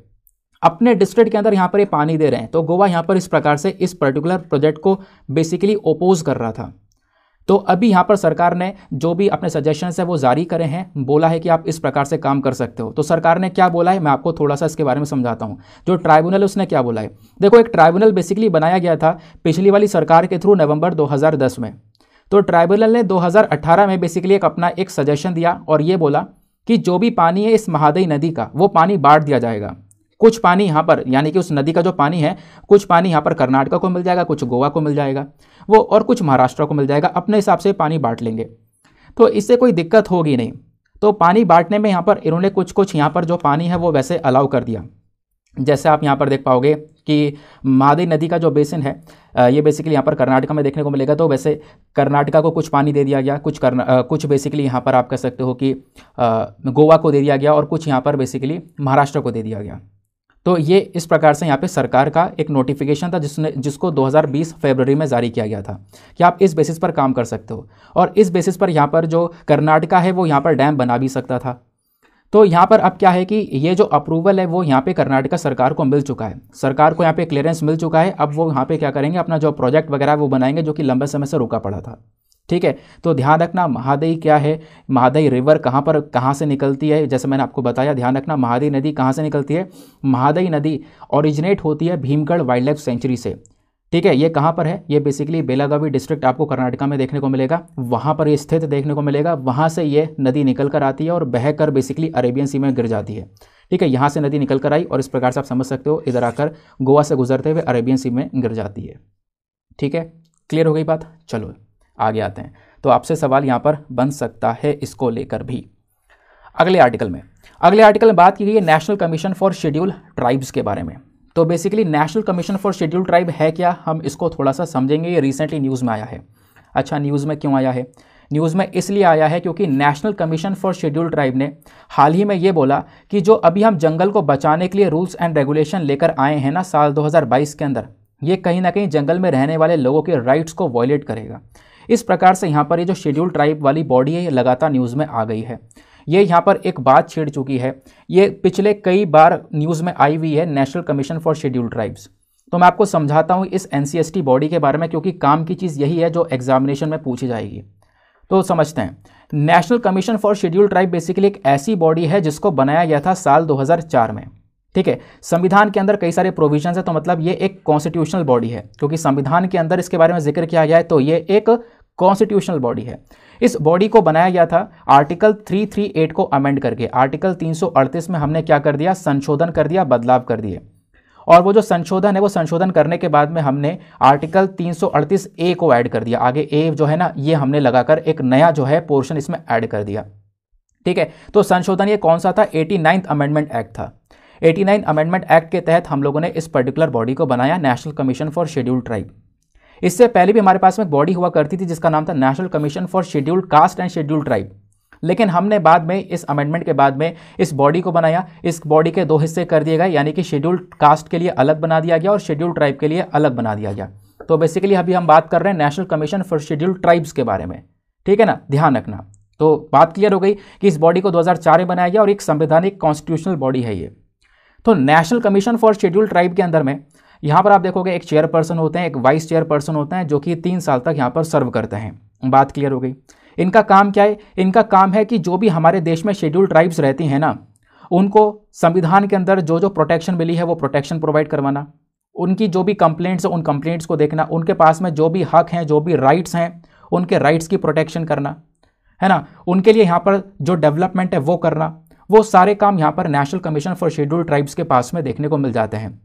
अपने डिस्ट्रिक्ट के अंदर यहाँ पर ये पानी दे रहे हैं तो गोवा यहाँ पर इस प्रकार से इस पर्टिकुलर प्रोजेक्ट को बेसिकली ओपोज कर रहा था तो अभी यहाँ पर सरकार ने जो भी अपने सजेशंस है वो जारी करे हैं बोला है कि आप इस प्रकार से काम कर सकते हो तो सरकार ने क्या बोला है मैं आपको थोड़ा सा इसके बारे में समझाता हूँ जो ट्राइब्यूनल उसने क्या बोला है देखो एक ट्राइब्यूनल बेसिकली बनाया गया था पिछली वाली सरकार के थ्रू नवंबर 2010 में तो ट्राइब्यूनल ने 2018 में बेसिकली एक अपना एक सजेशन दिया और ये बोला कि जो भी पानी है इस महादई नदी का वो पानी बांट दिया जाएगा कुछ पानी यहाँ पर यानी कि उस नदी का जो पानी है कुछ पानी यहाँ पर कर्नाटका को मिल जाएगा कुछ गोवा को मिल जाएगा वो और कुछ महाराष्ट्र को मिल जाएगा अपने हिसाब से पानी बांट लेंगे तो इससे कोई दिक्कत होगी नहीं तो पानी बांटने में यहाँ पर इन्होंने कुछ कुछ यहाँ पर जो पानी है वो वैसे अलाउ कर दिया जैसे आप यहाँ पर देख पाओगे कि मादी नदी का जो बेसिन है ये बेसिकली यहाँ पर कर्नाटका में देखने को मिलेगा तो वैसे कर्नाटका को कुछ पानी दे दिया गया कुछ करना कुछ बेसिकली यहाँ पर आप कह सकते हो कि गोवा को दे दिया गया और कुछ यहाँ पर बेसिकली महाराष्ट्र को दे दिया गया तो ये इस प्रकार से यहाँ पे सरकार का एक नोटिफिकेशन था जिसने जिसको 2020 फरवरी में जारी किया गया था कि आप इस बेसिस पर काम कर सकते हो और इस बेसिस पर यहाँ पर जो कर्नाटका है वो यहाँ पर डैम बना भी सकता था तो यहाँ पर अब क्या है कि ये जो अप्रूवल है वो यहाँ पे कर्नाटका सरकार को मिल चुका है सरकार को यहाँ पे क्लियरेंस मिल चुका है अब वो यहाँ पे क्या करेंगे अपना जो प्रोजेक्ट वगैरह वो बनाएंगे जो कि लंबे समय से रुका पड़ा था ठीक है तो ध्यान रखना महादई क्या है महादई रिवर कहाँ पर कहाँ से निकलती है जैसे मैंने आपको बताया ध्यान रखना महादई नदी कहाँ से निकलती है महादई नदी ओरिजिनेट होती है भीमगढ़ वाइल्ड लाइफ सेंचुरी से ठीक है ये कहाँ पर है ये बेसिकली बेलागावी डिस्ट्रिक्ट आपको कर्नाटका में देखने को मिलेगा वहाँ पर ये स्थित देखने को मिलेगा वहाँ से ये नदी निकल कर आती है और बहकर बेसिकली अरेबियन सी में गिर जाती है ठीक है यहाँ से नदी निकल कर आई और इस प्रकार से आप समझ सकते हो इधर आकर गोवा से गुजरते हुए अरेबियन सी में गिर जाती है ठीक है क्लियर हो गई बात चलो आगे आते हैं तो आपसे सवाल यहाँ पर बन सकता है इसको लेकर भी अगले आर्टिकल में अगले आर्टिकल में बात की गई है National Commission for Schedule Tribes के बारे में तो basically National Commission for Schedule Tribe है क्या हम इसको थोड़ा सा समझेंगे ये रिसेंटली न्यूज़ में आया है अच्छा न्यूज़ में क्यों आया है न्यूज़ में इसलिए आया है क्योंकि National Commission for Schedule Tribe ने हाल ही में ये बोला कि जो अभी हम जंगल को बचाने के लिए रूल्स एंड रेगुलेशन लेकर आए हैं ना साल 2022 के अंदर ये कहीं ना कहीं जंगल में रहने वाले लोगों के राइट्स को वॉयलेट करेगा इस प्रकार से यहाँ पर ये जो शेड्यूल ट्राइब वाली बॉडी है ये लगातार न्यूज़ में आ गई है ये यहाँ पर एक बात छेड़ चुकी है ये पिछले कई बार न्यूज़ में आई हुई है National Commission for Schedule Tribes तो मैं आपको समझाता हूँ इस एन बॉडी के बारे में क्योंकि काम की चीज़ यही है जो एग्जामिनेशन में पूछी जाएगी तो समझते हैं National Commission for Schedule Tribe basically एक ऐसी बॉडी है जिसको बनाया गया था साल 2004 में ठीक है संविधान के अंदर कई सारे प्रोविजंस है तो मतलब ये एक कॉन्स्टिट्यूशनल बॉडी है क्योंकि संविधान के अंदर इसके बारे में जिक्र किया गया है तो ये एक कॉन्स्टिट्यूशनल बॉडी है इस बॉडी को बनाया गया था आर्टिकल 338 को अमेंड करके आर्टिकल 338 में हमने क्या कर दिया संशोधन कर दिया बदलाव कर दिए और वो जो संशोधन है वो संशोधन करने के बाद में हमने आर्टिकल 338 ए को ऐड कर दिया आगे ए जो है ना ये हमने लगाकर एक नया जो है पोर्शन इसमें ऐड कर दिया ठीक है तो संशोधन ये कौन सा था एटी अमेंडमेंट एक्ट था 89 अमेंडमेंट एक्ट के तहत हम लोगों ने इस पर्टिकुलर बॉडी को बनाया National Commission for Schedule Tribe इससे पहले भी हमारे पास में एक बॉडी हुआ करती थी जिसका नाम था National Commission for Scheduled Caste and Scheduled Tribe लेकिन हमने बाद में इस अमेंडमेंट के बाद में इस बॉडी को बनाया इस बॉडी के दो हिस्से कर दिए गए यानी कि शेड्यूल्ड कास्ट के लिए अलग बना दिया गया और शेड्यूल्ड ट्राइब के लिए अलग बना दिया गया तो बेसिकली अभी हम बात कर रहे हैं National Commission for Scheduled Tribes के बारे में ठीक है ना ध्यान रखना तो बात क्लियर हो गई कि इस बॉडी को 2004 में बनाया गया और एक संवैधानिक कॉन्स्टिट्यूशनल बॉडी है ये तो National Commission for Schedule Tribe के अंदर में यहाँ पर आप देखोगे एक चेयरपर्सन होते हैं एक वाइस चेयरपर्सन होते हैं जो कि तीन साल तक यहाँ पर सर्व करते हैं बात क्लियर हो गई इनका काम क्या है इनका काम है कि जो भी हमारे देश में शेड्यूल ट्राइब्स रहती हैं ना उनको संविधान के अंदर जो जो प्रोटेक्शन मिली है वो प्रोटेक्शन प्रोवाइड करवाना उनकी जो भी कंप्लेंट्स है उन कंप्लेंट्स को देखना उनके पास में जो भी हक हैं जो भी राइट्स हैं उनके राइट्स की प्रोटेक्शन करना है ना उनके लिए यहाँ पर जो डेवलपमेंट है वो करना वो सारे काम यहाँ पर National Commission for Schedule Tribes के पास में देखने को मिल जाते हैं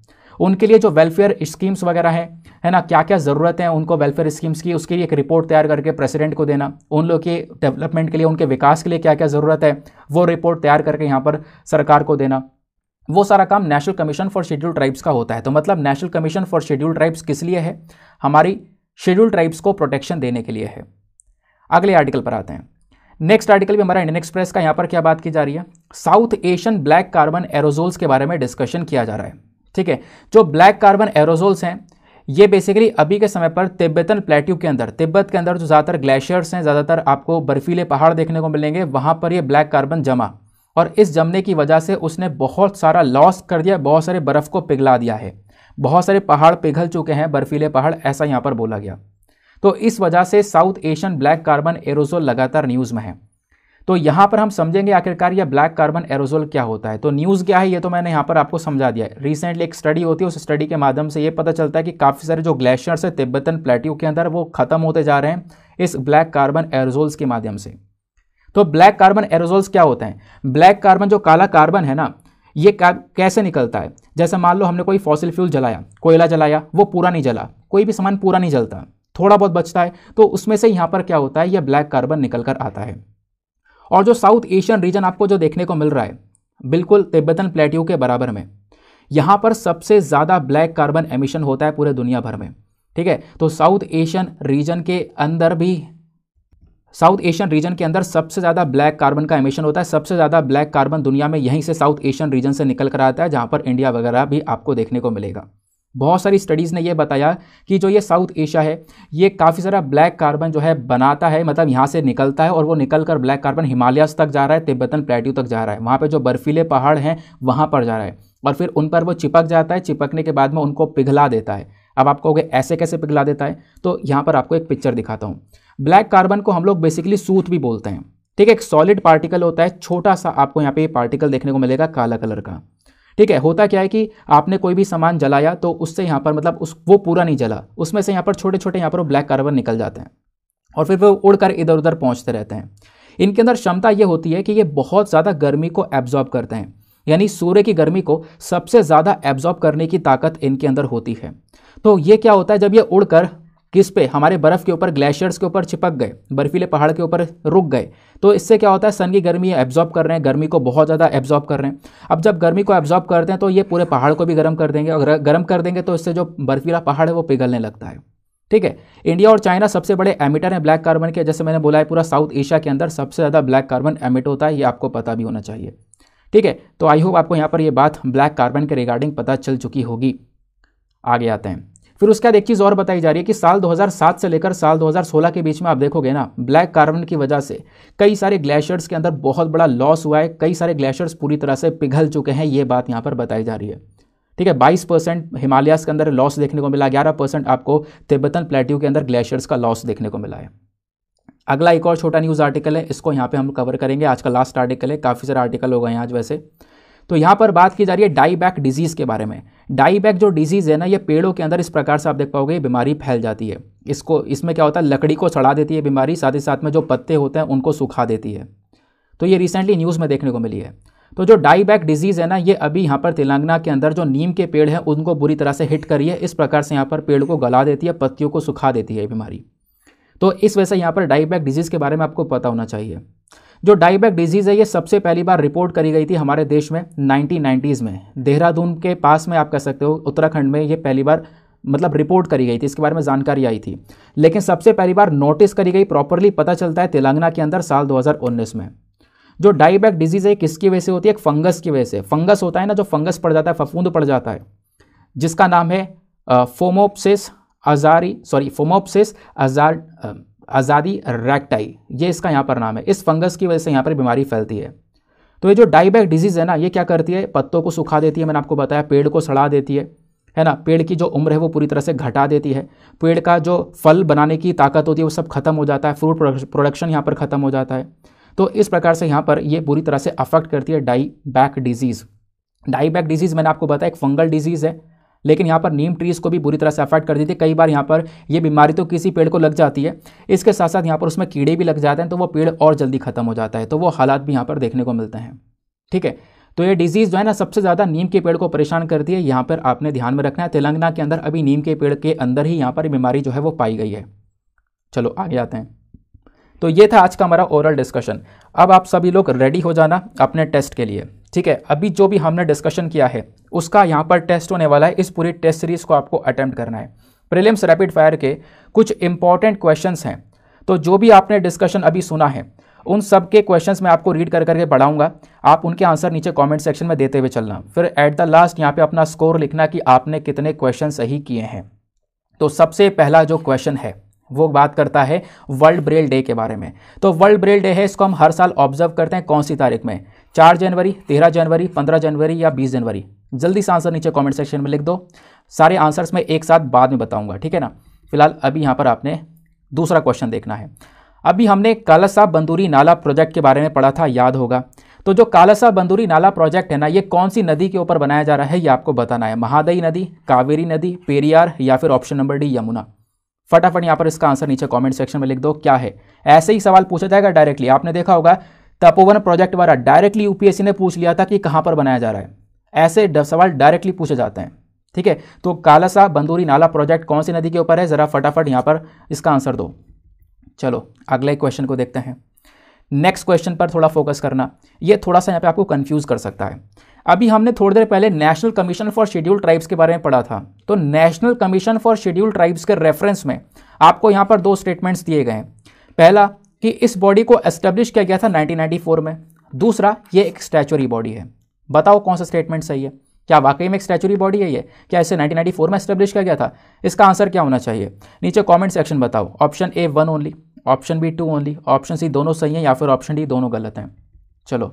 उनके लिए जो वेलफेयर स्कीम्स वगैरह हैं है ना क्या क्या ज़रूरत है उनको वेलफेयर स्कीम्स की उसके लिए एक रिपोर्ट तैयार करके प्रेसिडेंट को देना उन लोग के डेवलपमेंट के लिए उनके विकास के लिए क्या क्या ज़रूरत है वो रिपोर्ट तैयार करके यहाँ पर सरकार को देना वो सारा काम National Commission for Schedule Tribes का होता है तो मतलब National Commission for Schedule Tribes किस लिए है हमारी शेड्यूल ट्राइब्स को प्रोटेक्शन देने के लिए है अगले आर्टिकल पर आते हैं नेक्स्ट आर्टिकल भी हमारा इंडियन एक्सप्रेस का यहाँ पर क्या बात की जा रही है South Asian black carbon aerosols के बारे में डिस्कशन किया जा रहा है ठीक है जो ब्लैक कार्बन एरोजोल्स हैं ये बेसिकली अभी के समय पर तिब्बतन प्लेट्यू के अंदर तिब्बत के अंदर जो ज़्यादातर ग्लेशियर्स हैं ज़्यादातर आपको बर्फीले पहाड़ देखने को मिलेंगे वहाँ पर ये ब्लैक कार्बन जमा और इस जमने की वजह से उसने बहुत सारा लॉस कर दिया बहुत सारे बर्फ़ को पिघला दिया है बहुत सारे पहाड़ पिघल चुके हैं बर्फीले पहाड़ ऐसा यहाँ पर बोला गया तो इस वजह से South Asian black carbon aerosol लगातार न्यूज़ में है तो यहाँ पर हम समझेंगे आखिरकार यह ब्लैक कार्बन एरोजोल क्या होता है तो न्यूज़ क्या है ये तो मैंने यहाँ पर आपको समझा दिया है रिसेंटली एक स्टडी होती है उस स्टडी के माध्यम से ये पता चलता है कि काफ़ी सारे जो ग्लेशियर्स है तिब्बतन प्लेट्यू के अंदर वो खत्म होते जा रहे हैं इस ब्लैक कार्बन एरोजोल्स के माध्यम से तो ब्लैक कार्बन एरोजोल्स क्या होते हैं ब्लैक कार्बन जो काला कार्बन है ना ये कैसे निकलता है जैसे मान लो हमने कोई फॉसिल फ्यूल जलाया कोयला जलाया वो पूरा नहीं जला कोई भी सामान पूरा नहीं जलता थोड़ा बहुत बचता है तो उसमें से यहाँ पर क्या होता है यह ब्लैक कार्बन निकल कर आता है और जो साउथ एशियन रीजन आपको जो देखने को मिल रहा है बिल्कुल तिब्बतन प्लेट्यू के बराबर में यहाँ पर सबसे ज़्यादा ब्लैक कार्बन एमिशन होता है पूरे दुनिया भर में ठीक है तो साउथ एशियन रीजन के अंदर भी साउथ एशियन रीजन के अंदर सबसे ज़्यादा ब्लैक कार्बन का एमिशन होता है सबसे ज़्यादा ब्लैक कार्बन दुनिया में यहीं से साउथ एशियन रीजन से निकल कर आता है जहाँ पर इंडिया वगैरह भी आपको देखने को मिलेगा बहुत सारी स्टडीज़ ने ये बताया कि जो ये साउथ एशिया है ये काफ़ी सारा ब्लैक कार्बन जो है बनाता है मतलब यहाँ से निकलता है और वो निकल कर ब्लैक कार्बन हिमालयस तक जा रहा है तिब्बतन प्लेट्यू तक जा रहा है वहाँ पर जो बर्फीले पहाड़ हैं वहाँ पर जा रहा है और फिर उन पर वो चिपक जाता है चिपकने के बाद में उनको पिघला देता है अब आप कहोगे ऐसे कैसे पिघला देता है तो यहाँ पर आपको एक पिक्चर दिखाता हूँ ब्लैक कार्बन को हम लोग बेसिकली सूत भी बोलते हैं ठीक है एक सॉलिड पार्टिकल होता है छोटा सा आपको यहाँ पर पार्टिकल देखने को मिलेगा काला कलर का ठीक है होता क्या है कि आपने कोई भी सामान जलाया तो उससे यहाँ पर मतलब उस वो पूरा नहीं जला उसमें से यहाँ पर छोटे छोटे यहाँ पर ब्लैक कार्बन निकल जाते हैं और फिर वो उड़कर इधर उधर पहुँचते रहते हैं इनके अंदर क्षमता ये होती है कि ये बहुत ज़्यादा गर्मी को एब्जॉर्ब करते हैं यानी सूर्य की गर्मी को सबसे ज़्यादा एब्जॉर्ब करने की ताकत इनके अंदर होती है तो ये क्या होता है जब ये उड़कर किस पे हमारे बर्फ़ के ऊपर ग्लेशियर्स के ऊपर चिपक गए बर्फीले पहाड़ के ऊपर रुक गए तो इससे क्या होता है सन की गर्मी एब्जॉर्ब कर रहे हैं गर्मी को बहुत ज़्यादा एब्जॉर्ब कर रहे हैं अब जब गर्मी को एब्जॉर्ब करते हैं तो ये पूरे पहाड़ को भी गर्म कर देंगे और गर्म कर देंगे तो इससे जो बर्फीला पहाड़ है वो पिघलने लगता है ठीक है इंडिया और चाइना सबसे बड़े एमिटर हैं ब्लैक कार्बन के जैसे मैंने बोला है पूरा साउथ एशिया के अंदर सबसे ज़्यादा ब्लैक कार्बन एमिट होता है ये आपको पता भी होना चाहिए ठीक है तो आई होप आपको यहाँ पर ये बात ब्लैक कार्बन के रिगार्डिंग पता चल चुकी होगी आगे आते हैं फिर उसके बाद एक चीज़ और बताई जा रही है कि साल 2007 से लेकर साल 2016 के बीच में आप देखोगे ना ब्लैक कार्बन की वजह से कई सारे ग्लेशियर्स के अंदर बहुत बड़ा लॉस हुआ है कई सारे ग्लेशियर्स पूरी तरह से पिघल चुके हैं ये बात यहाँ पर बताई जा रही है ठीक है बाईस परसेंट हिमालयास के अंदर लॉस देखने को मिला ग्यारह परसेंट आपको तिब्बतन प्लेट्यू के अंदर ग्लेशियर्स का लॉस देखने को मिला है अगला एक और छोटा न्यूज़ आर्टिकल है इसको यहाँ पे हम कवर करेंगे आज का लास्ट आर्टिकल है काफ़ी सारे आर्टिकल हो गए हैं आज वैसे तो यहाँ पर बात की जा रही है डाईबैक डिजीज़ के बारे में डाईबैक जो डिजीज़ है ना ये पेड़ों के अंदर इस प्रकार से आप देख पाओगे बीमारी फैल जाती है इसको इसमें क्या होता है लकड़ी को सड़ा देती है बीमारी साथ ही साथ में जो पत्ते होते हैं उनको सुखा देती है तो ये रिसेंटली न्यूज़ में देखने को मिली है तो जो डाईबैक डिजीज़ है ना ये अभी यहाँ पर तेलंगाना के अंदर जो नीम के पेड़ हैं उनको बुरी तरह से हिट करी है इस प्रकार से यहाँ पर पेड़ को गला देती है पत्तियों को सुखा देती है बीमारी तो इस वजह से यहाँ पर डाईबैक डिजीज़ के बारे में आपको पता होना चाहिए जो डाईबैक डिजीज़ है ये सबसे पहली बार रिपोर्ट करी गई थी हमारे देश में नाइनटीन में देहरादून के पास में आप कह सकते हो उत्तराखंड में ये पहली बार मतलब रिपोर्ट करी गई थी इसके बारे में जानकारी आई थी लेकिन सबसे पहली बार नोटिस करी गई प्रॉपरली पता चलता है तेलंगाना के अंदर साल 2019 में जो डाईबैक डिजीज़ है किसकी वजह से होती है एक फंगस की वजह से फंगस होता है ना जो फंगस पड़ जाता है फफूंद पड़ जाता है जिसका नाम है फोमोपसिस अजारी सॉरी फोमोपसिस अजार आज़ादी रैक्टाई ये इसका यहाँ पर नाम है इस फंगस की वजह से यहाँ पर बीमारी फैलती है तो ये जो डाईबैक डिजीज़ है ना ये क्या करती है पत्तों को सुखा देती है मैंने आपको बताया पेड़ को सड़ा देती है है ना पेड़ की जो उम्र है वो पूरी तरह से घटा देती है पेड़ का जो फल बनाने की ताकत होती है वो सब खत्म हो जाता है फ्रूट प्रोडक्शन यहाँ पर ख़त्म हो जाता है तो इस प्रकार से यहाँ पर ये पूरी तरह से अफेक्ट करती है die back disease die back disease मैंने आपको बताया एक फंगल डिजीज़ है लेकिन यहाँ पर नीम ट्रीज़ को भी बुरी तरह से अफेक्ट कर देती है कई बार यहाँ पर ये बीमारी तो किसी पेड़ को लग जाती है इसके साथ साथ यहाँ पर उसमें कीड़े भी लग जाते हैं तो वो पेड़ और जल्दी ख़त्म हो जाता है तो वो हालात भी यहाँ पर देखने को मिलते हैं ठीक है तो ये डिजीज़ जो है ना सबसे ज़्यादा नीम के पेड़ को परेशान करती है यहाँ पर आपने ध्यान में रखना है तेलंगाना के अंदर अभी नीम के पेड़ के अंदर ही यहाँ पर बीमारी जो है वो पाई गई है चलो आगे आते हैं तो ये था आज का हमारा ओरल डिस्कशन अब आप सभी लोग रेडी हो जाना अपने टेस्ट के लिए ठीक है अभी जो भी हमने डिस्कशन किया है उसका यहाँ पर टेस्ट होने वाला है इस पूरी टेस्ट सीरीज़ को आपको अटैम्प्ट करना है प्रिलियम्स रैपिड फायर के कुछ इंपॉर्टेंट क्वेश्चन हैं तो जो भी आपने डिस्कशन अभी सुना है उन सब के क्वेश्चन मैं आपको रीड कर करके पढ़ाऊंगा आप उनके आंसर नीचे कमेंट सेक्शन में देते हुए चलना फिर एट द लास्ट यहाँ पे अपना स्कोर लिखना कि आपने कितने क्वेश्चन सही किए हैं तो सबसे पहला जो क्वेश्चन है वो बात करता है वर्ल्ड ब्रेल डे के बारे में तो वर्ल्ड ब्रेल डे है इसको हम हर साल ऑब्जर्व करते हैं कौन सी तारीख में चार जनवरी तेरह जनवरी पंद्रह जनवरी या बीस जनवरी जल्दी से आंसर नीचे कमेंट सेक्शन में लिख दो सारे आंसर्स मैं एक साथ बाद में बताऊंगा ठीक है ना फिलहाल अभी यहाँ पर आपने दूसरा क्वेश्चन देखना है अभी हमने कालासा बंदूरी नाला प्रोजेक्ट के बारे में पढ़ा था याद होगा तो जो कालासा बंदूरी नाला प्रोजेक्ट है ना ये कौन सी नदी के ऊपर बनाया जा रहा है ये आपको बताना है महादई नदी कावेरी नदी पेरियार या फिर ऑप्शन नंबर डी यमुना फटाफट यहाँ पर इसका आंसर नीचे कमेंट सेक्शन में लिख दो क्या है ऐसे ही सवाल पूछा जाएगा डायरेक्टली आपने देखा होगा तपोवन प्रोजेक्ट वाला डायरेक्टली यूपीएससी ने पूछ लिया था कि कहाँ पर बनाया जा रहा है ऐसे सवाल डायरेक्टली पूछे जाते हैं ठीक है तो कालासा बंदूरी नाला प्रोजेक्ट कौन सी नदी के ऊपर है ज़रा फटाफट यहाँ पर इसका आंसर दो चलो अगले क्वेश्चन को देखते हैं नेक्स्ट क्वेश्चन पर थोड़ा फोकस करना ये थोड़ा सा यहाँ पे आपको कंफ्यूज कर सकता है अभी हमने थोड़ी देर पहले National Commission for Schedule Tribes के बारे में पढ़ा था तो National Commission for Schedule Tribes के रेफरेंस में आपको यहाँ पर दो स्टेटमेंट्स दिए गए हैं पहला कि इस बॉडी को एस्टेब्लिश किया गया था 1994 में दूसरा ये एक स्टैचुरी बॉडी है बताओ कौन सा स्टेटमेंट सही है क्या वाकई में एक स्टैचुरी बॉडी है ये क्या इसे 1994 में एस्टेब्लिश किया गया था इसका आंसर क्या होना चाहिए नीचे कमेंट सेक्शन बताओ option A one only option B two only option C दोनों सही हैं या फिर ऑप्शन डी दोनों गलत हैं चलो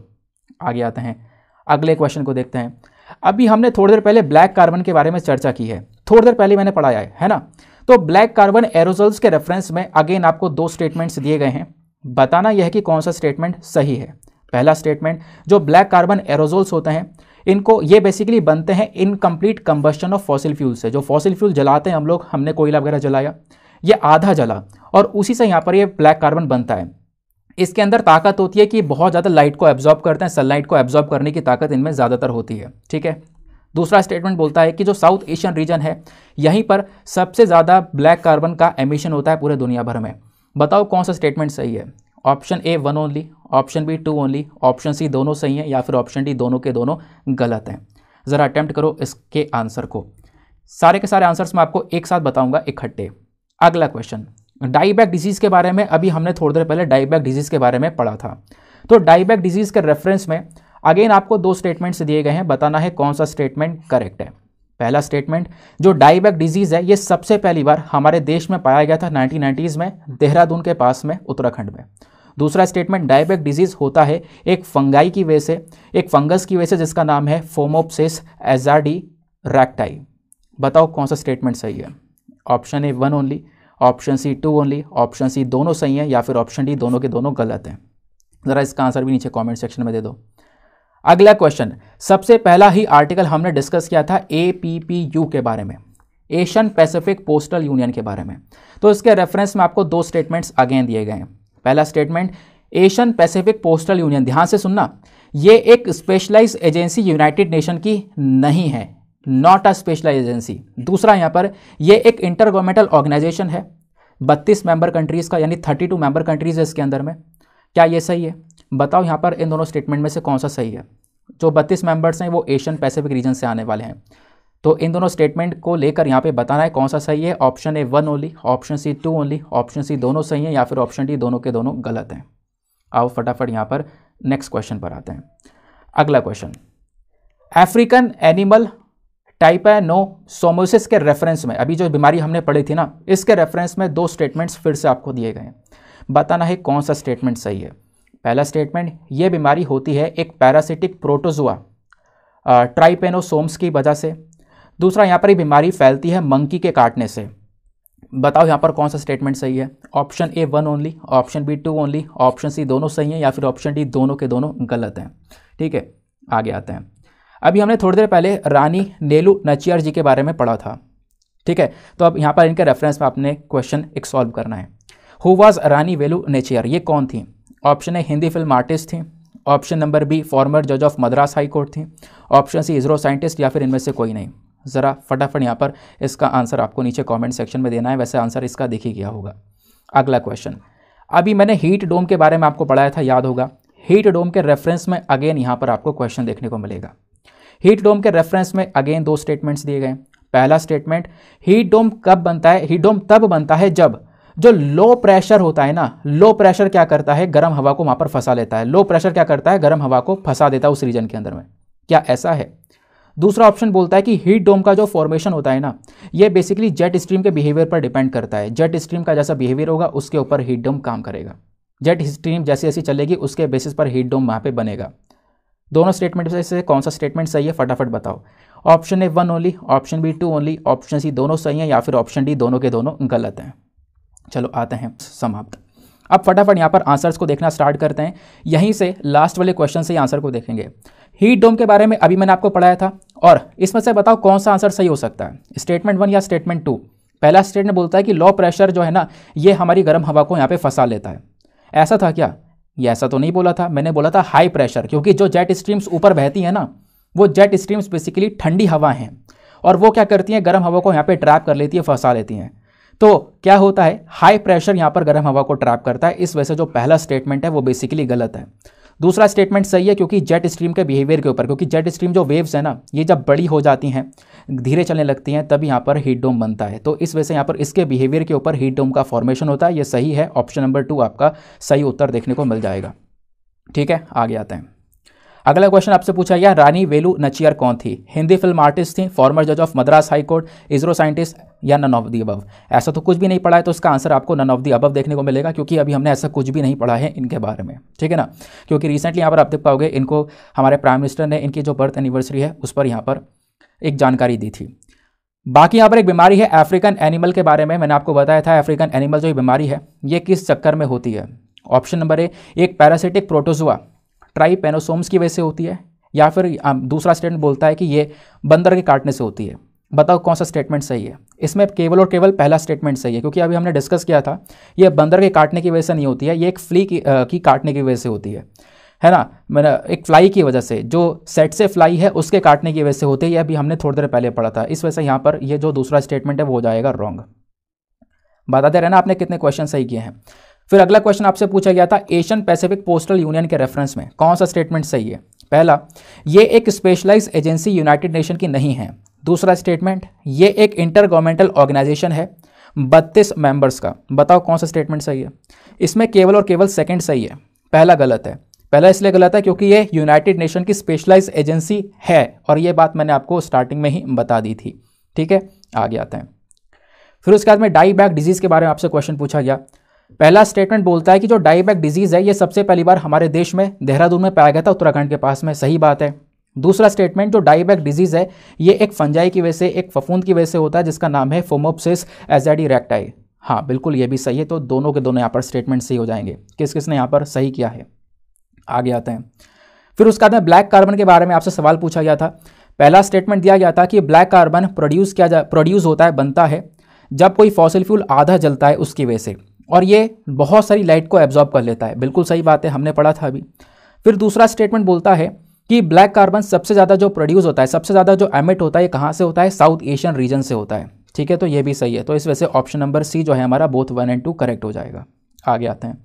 आगे आते हैं अगले क्वेश्चन को देखते हैं अभी हमने थोड़ी देर पहले ब्लैक कार्बन के बारे में चर्चा की है थोड़ी देर पहले मैंने पढ़ाया है है ना तो ब्लैक कार्बन एरोजल्स के रेफरेंस में अगेन आपको दो स्टेटमेंट्स दिए गए हैं बताना यह कि कौन सा स्टेटमेंट सही है पहला स्टेटमेंट जो ब्लैक कार्बन एरोजोल्स होते हैं इनको ये बेसिकली बनते हैं incomplete combustion of fossil fuel से जो फॉसिल फ्यूल जलाते हैं हम लोग हमने कोयला वगैरह जलाया ये आधा जला और उसी से यहाँ पर ये ब्लैक कार्बन बनता है इसके अंदर ताकत होती है कि बहुत ज़्यादा लाइट को एब्जॉर्ब करते हैं सनलाइट को एब्जॉर्ब करने की ताकत इनमें ज़्यादातर होती है ठीक है दूसरा स्टेटमेंट बोलता है कि जो साउथ एशियन रीजन है यहीं पर सबसे ज़्यादा ब्लैक कार्बन का एमिशन होता है पूरे दुनिया भर में बताओ कौन सा स्टेटमेंट सही है option A one only option B two only option C दोनों सही हैं या फिर ऑप्शन डी दोनों के दोनों गलत हैं ज़रा अटैम्प्ट करो इसके आंसर को सारे के सारे आंसर्स मैं आपको एक साथ बताऊंगा इकट्ठे अगला क्वेश्चन डाईबैक डिजीज़ के बारे में अभी हमने थोड़ी देर पहले डाईबैक डिजीज़ के बारे में पढ़ा था तो डाईबैक डिजीज़ के रेफरेंस में अगेन आपको दो स्टेटमेंट्स दिए गए हैं बताना है कौन सा स्टेटमेंट करेक्ट है पहला स्टेटमेंट जो डाईबैक डिजीज़ है ये सबसे पहली बार हमारे देश में पाया गया था नाइनटीज़ में देहरादून के पास में उत्तराखंड में दूसरा स्टेटमेंट डायबैक डिजीज़ होता है एक फंगाई की वजह से एक फंगस की वजह से जिसका नाम है फोमोपसिस एजाडी रैक्टाई बताओ कौन सा स्टेटमेंट सही है option A one only option C two only option C दोनों सही हैं या फिर ऑप्शन डी दोनों के दोनों गलत हैं ज़रा इसका आंसर भी नीचे कमेंट सेक्शन में दे दो अगला क्वेश्चन सबसे पहला ही आर्टिकल हमने डिस्कस किया था ए के बारे में एशियन पैसिफिक पोस्टल यूनियन के बारे में तो इसके रेफरेंस में आपको दो स्टेटमेंट्स अगेन दिए गए हैं पहला statement Asian Pacific Postal Union ध्यान से सुनना ये एक स्पेशलाइज एजेंसी यूनाइटेड नेशन की नहीं है नॉट अ स्पेशलाइज एजेंसी दूसरा यहाँ पर यह एक इंटर गवर्नमेंटल ऑर्गेनाइजेशन है बत्तीस मेंबर कंट्रीज़ का यानी थर्टी टू मेंबर कंट्रीज़ है इसके अंदर में क्या ये सही है बताओ यहाँ पर इन दोनों स्टेटमेंट में से कौन सा सही है जो बत्तीस मेंबर्स हैं वो एशियन पैसिफिक रीजन से आने वाले हैं तो इन दोनों स्टेटमेंट को लेकर यहाँ पे बताना है कौन सा सही है option A one only option C two only option C दोनों सही हैं या फिर ऑप्शन डी दोनों के दोनों गलत हैं आओ फटाफट यहाँ पर नेक्स्ट क्वेश्चन पर आते हैं अगला क्वेश्चन अफ्रीकन एनिमल टाइप है नो सोमोसिस के रेफरेंस में अभी जो बीमारी हमने पढ़ी थी ना इसके रेफरेंस में दो स्टेटमेंट्स फिर से आपको दिए गए हैं बताना है कौन सा स्टेटमेंट सही है पहला स्टेटमेंट ये बीमारी होती है एक पैरासिटिक प्रोटोजुआ ट्राइपेनोसोम्स की वजह से दूसरा यहाँ पर ये बीमारी फैलती है मंकी के काटने से बताओ यहाँ पर कौन सा स्टेटमेंट सही है option A one only option B two only option C दोनों सही हैं या फिर ऑप्शन डी दोनों के दोनों गलत हैं ठीक है आगे आते हैं अभी हमने थोड़ी देर पहले रानी नेलू नचियार जी के बारे में पढ़ा था ठीक है तो अब यहाँ पर इनके रेफरेंस में आपने क्वेश्चन एक सॉल्व करना है हु वाज रानी वेलू नेचियर ये कौन थी option A Hindi film artist थी ऑप्शन नंबर बी फॉर्मर जज ऑफ मद्रास हाई कोर्ट थी ऑप्शन सी इसरो साइंटिस्ट या फिर इनमें से कोई नहीं ज़रा फटाफट यहाँ पर इसका आंसर आपको नीचे कमेंट सेक्शन में देना है वैसे आंसर इसका दिख ही गया होगा अगला क्वेश्चन अभी मैंने हीट डोम के बारे में आपको पढ़ाया था याद होगा हीट डोम के रेफरेंस में अगेन यहाँ पर आपको क्वेश्चन देखने को मिलेगा हीट डोम के रेफरेंस में अगेन दो स्टेटमेंट्स दिए गए पहला स्टेटमेंट हीट डोम कब बनता है हीट डोम तब बनता है जब जो लो प्रेशर होता है ना लो प्रेशर क्या करता है गर्म हवा को वहाँ पर फंसा लेता है लो प्रेशर क्या करता है गर्म हवा को फंसा देता है उस रीजन के अंदर में क्या ऐसा है दूसरा ऑप्शन बोलता है कि हीट डोम का जो फॉर्मेशन होता है ना ये बेसिकली जेट स्ट्रीम के बिहेवियर पर डिपेंड करता है जेट स्ट्रीम का जैसा बिहेवियर होगा उसके ऊपर हीट डोम काम करेगा जेट स्ट्रीम जैसी जैसी चलेगी उसके बेसिस पर हीट डोम वहाँ पे बनेगा दोनों स्टेटमेंट से कौन सा स्टेटमेंट सही है फटाफट बताओ option A one only option B two only option C दोनों सही हैं या फिर ऑप्शन डी दोनों के दोनों गलत हैं चलो आते हैं समाप्त अब फटाफट यहाँ पर आंसर्स को देखना स्टार्ट करते हैं यहीं से लास्ट वाले क्वेश्चन से आंसर को देखेंगे हीट डोम के बारे में अभी मैंने आपको पढ़ाया था और इसमें से बताओ कौन सा आंसर सही हो सकता है स्टेटमेंट वन या स्टेटमेंट टू पहला स्टेटमेंट बोलता है कि लो प्रेशर जो है ना ये हमारी गर्म हवा को यहाँ पर फंसा लेता है ऐसा था क्या ये ऐसा तो नहीं बोला था मैंने बोला था हाई प्रेशर क्योंकि जो जेट स्ट्रीम्स ऊपर बहती हैं ना वो जेट स्ट्रीम्स बेसिकली ठंडी हवा हैं और वो क्या करती हैं गर्म हवा को यहाँ पर ट्रैप कर लेती है फंसा लेती हैं तो क्या होता है हाई प्रेशर यहां पर गर्म हवा को ट्रैप करता है इस वजह से जो पहला स्टेटमेंट है वो बेसिकली गलत है दूसरा स्टेटमेंट सही है क्योंकि जेट स्ट्रीम के बिहेवियर के ऊपर क्योंकि जेट स्ट्रीम जो वेव्स है ना ये जब बड़ी हो जाती हैं धीरे चलने लगती हैं तब यहाँ पर हीट डोम बनता है तो इस वजह से यहाँ पर इसके बिहेवियर के ऊपर हीट डोम का फॉर्मेशन होता है ये सही है ऑप्शन नंबर टू आपका सही उत्तर देखने को मिल जाएगा ठीक है आगे आते हैं अगला क्वेश्चन आपसे पूछा गया रानी वेलू नचियर कौन थी हिंदी फिल्म आर्टिस्ट थी फॉर्मर जज of Madras high court ISRO scientist या नन ऑफ दी अबव ऐसा तो कुछ भी नहीं पढ़ा है तो उसका आंसर आपको नन ऑफ दी अबव देखने को मिलेगा क्योंकि अभी हमने ऐसा कुछ भी नहीं पढ़ा है इनके बारे में ठीक है ना क्योंकि रिसेंटली यहाँ पर आप देख पाओगे इनको हमारे प्राइम मिनिस्टर ने इनकी जो बर्थ एनिवर्सरी है उस पर यहाँ पर एक जानकारी दी थी बाकी यहाँ पर एक बीमारी है अफ्रीकन एनिमल के बारे में मैंने आपको बताया था अफ्रीकन एनिमल जो बीमारी है ये किस चक्कर में होती है ऑप्शन नंबर ए एक पैरासिटिक प्रोटोजुआ पेनोसोम्स की वजह से होती है या फिर दूसरा स्टेटमेंट बोलता है कि ये बंदर के काटने से होती है बताओ कौन सा स्टेटमेंट सही है इसमें केवल और केवल पहला स्टेटमेंट सही है क्योंकि अभी हमने डिस्कस किया था ये बंदर के काटने की वजह से नहीं होती है ये एक फ्ली की, आ, की काटने की वजह से होती है है ना मैंने एक फ्लाई की वजह से जो सेट से फ्लाई है उसके काटने की वजह से होती है ये अभी हमने थोड़ी देर पहले पढ़ा था इस वजह से यहाँ पर ये जो दूसरा स्टेटमेंट है वो हो जाएगा रॉन्ग बताते रहना आपने कितने क्वेश्चन सही किए हैं फिर अगला क्वेश्चन आपसे पूछा गया था एशियन पैसिफिक पोस्टल यूनियन के रेफरेंस में कौन सा स्टेटमेंट सही है पहला ये एक स्पेशलाइज एजेंसी यूनाइटेड नेशन की नहीं है दूसरा स्टेटमेंट ये एक इंटर गवर्नमेंटल ऑर्गेनाइजेशन है बत्तीस मेंबर्स का बताओ कौन सा स्टेटमेंट सही है इसमें केवल और केवल सेकंड सही है पहला गलत है पहला इसलिए गलत है क्योंकि ये यूनाइटेड नेशन की स्पेशलाइज एजेंसी है और ये बात मैंने आपको स्टार्टिंग में ही बता दी थी ठीक है आगे आते हैं फिर उसके बाद में डाईबैक डिजीज़ के बारे में आपसे क्वेश्चन पूछा गया पहला स्टेटमेंट बोलता है कि जो डाईबैक डिजीज़ है ये सबसे पहली बार हमारे देश में देहरादून में पाया गया था उत्तराखंड के पास में सही बात है दूसरा स्टेटमेंट जो डाईबैक डिजीज़ है ये एक फंजाई की वजह से एक फफूंद की वजह से होता है जिसका नाम है फोमोपसिस एजेडी रेक्टाई हाँ बिल्कुल ये भी सही है तो दोनों के दोनों यहाँ पर स्टेटमेंट सही हो जाएंगे किस किस ने यहाँ पर सही किया है आगे आते हैं फिर उसके बाद में ब्लैक कार्बन के बारे में आपसे सवाल पूछा गया था पहला स्टेटमेंट दिया गया था कि ब्लैक कार्बन प्रोड्यूस किया जा प्रोड्यूस होता है बनता है जब कोई फॉसिल फ्यूल आधा जलता है उसकी वजह से और ये बहुत सारी लाइट को एब्जॉर्ब कर लेता है बिल्कुल सही बात है हमने पढ़ा था अभी फिर दूसरा स्टेटमेंट बोलता है कि ब्लैक कार्बन सबसे ज़्यादा जो प्रोड्यूस होता है सबसे ज़्यादा जो एमिट होता है कहाँ से होता है साउथ एशियन रीजन से होता है ठीक है तो ये भी सही है तो इस वजह से ऑप्शन नंबर सी जो है हमारा both one and two correct हो जाएगा आगे आते हैं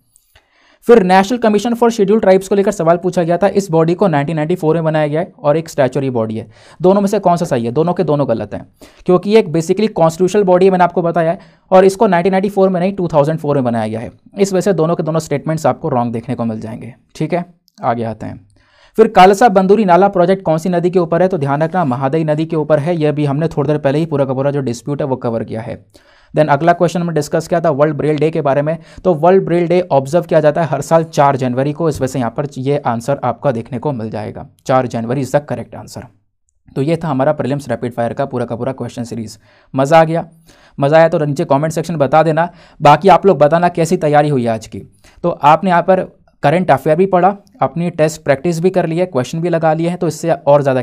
फिर National Commission for Schedule Tribes को लेकर सवाल पूछा गया था इस बॉडी को 1994 में बनाया गया है और एक स्टैचुरी बॉडी है दोनों में से कौन सा सही है दोनों के दोनों गलत हैं क्योंकि एक बेसिकली कॉन्स्टिट्यूशनल बॉडी है मैंने आपको बताया है और इसको 1994 में नहीं 2004 में बनाया गया है इस वजह से दोनों के दोनों स्टेटमेंट्स आपको रॉन्ग देखने को मिल जाएंगे ठीक है आगे आते हैं फिर कालसा बंदूरी नाला प्रोजेक्ट कौन सी नदी के ऊपर है तो ध्यान रखना महादई नदी के ऊपर है यह भी हमने थोड़ी देर पहले ही पूरा का पूरा जो डिस्प्यूट है वो कवर किया है देन अगला क्वेश्चन हमने डिस्कस किया था वर्ल्ड ब्रेल डे के बारे में तो वर्ल्ड ब्रेल डे ऑब्जर्व किया जाता है हर साल चार जनवरी को इस वजह से यहाँ पर ये आंसर आपका देखने को मिल जाएगा चार January is the correct answer तो ये था हमारा प्रीलिम्स रैपिड फायर का पूरा का पूरा क्वेश्चन सीरीज मज़ा आ गया मज़ा आया तो नीचे कमेंट सेक्शन बता देना बाकी आप लोग बताना कैसी तैयारी हुई आज की तो आपने यहाँ पर करंट अफेयर भी पढ़ा अपनी टेस्ट प्रैक्टिस भी कर लिया क्वेश्चन भी लगा लिए हैं तो इससे और ज़्यादा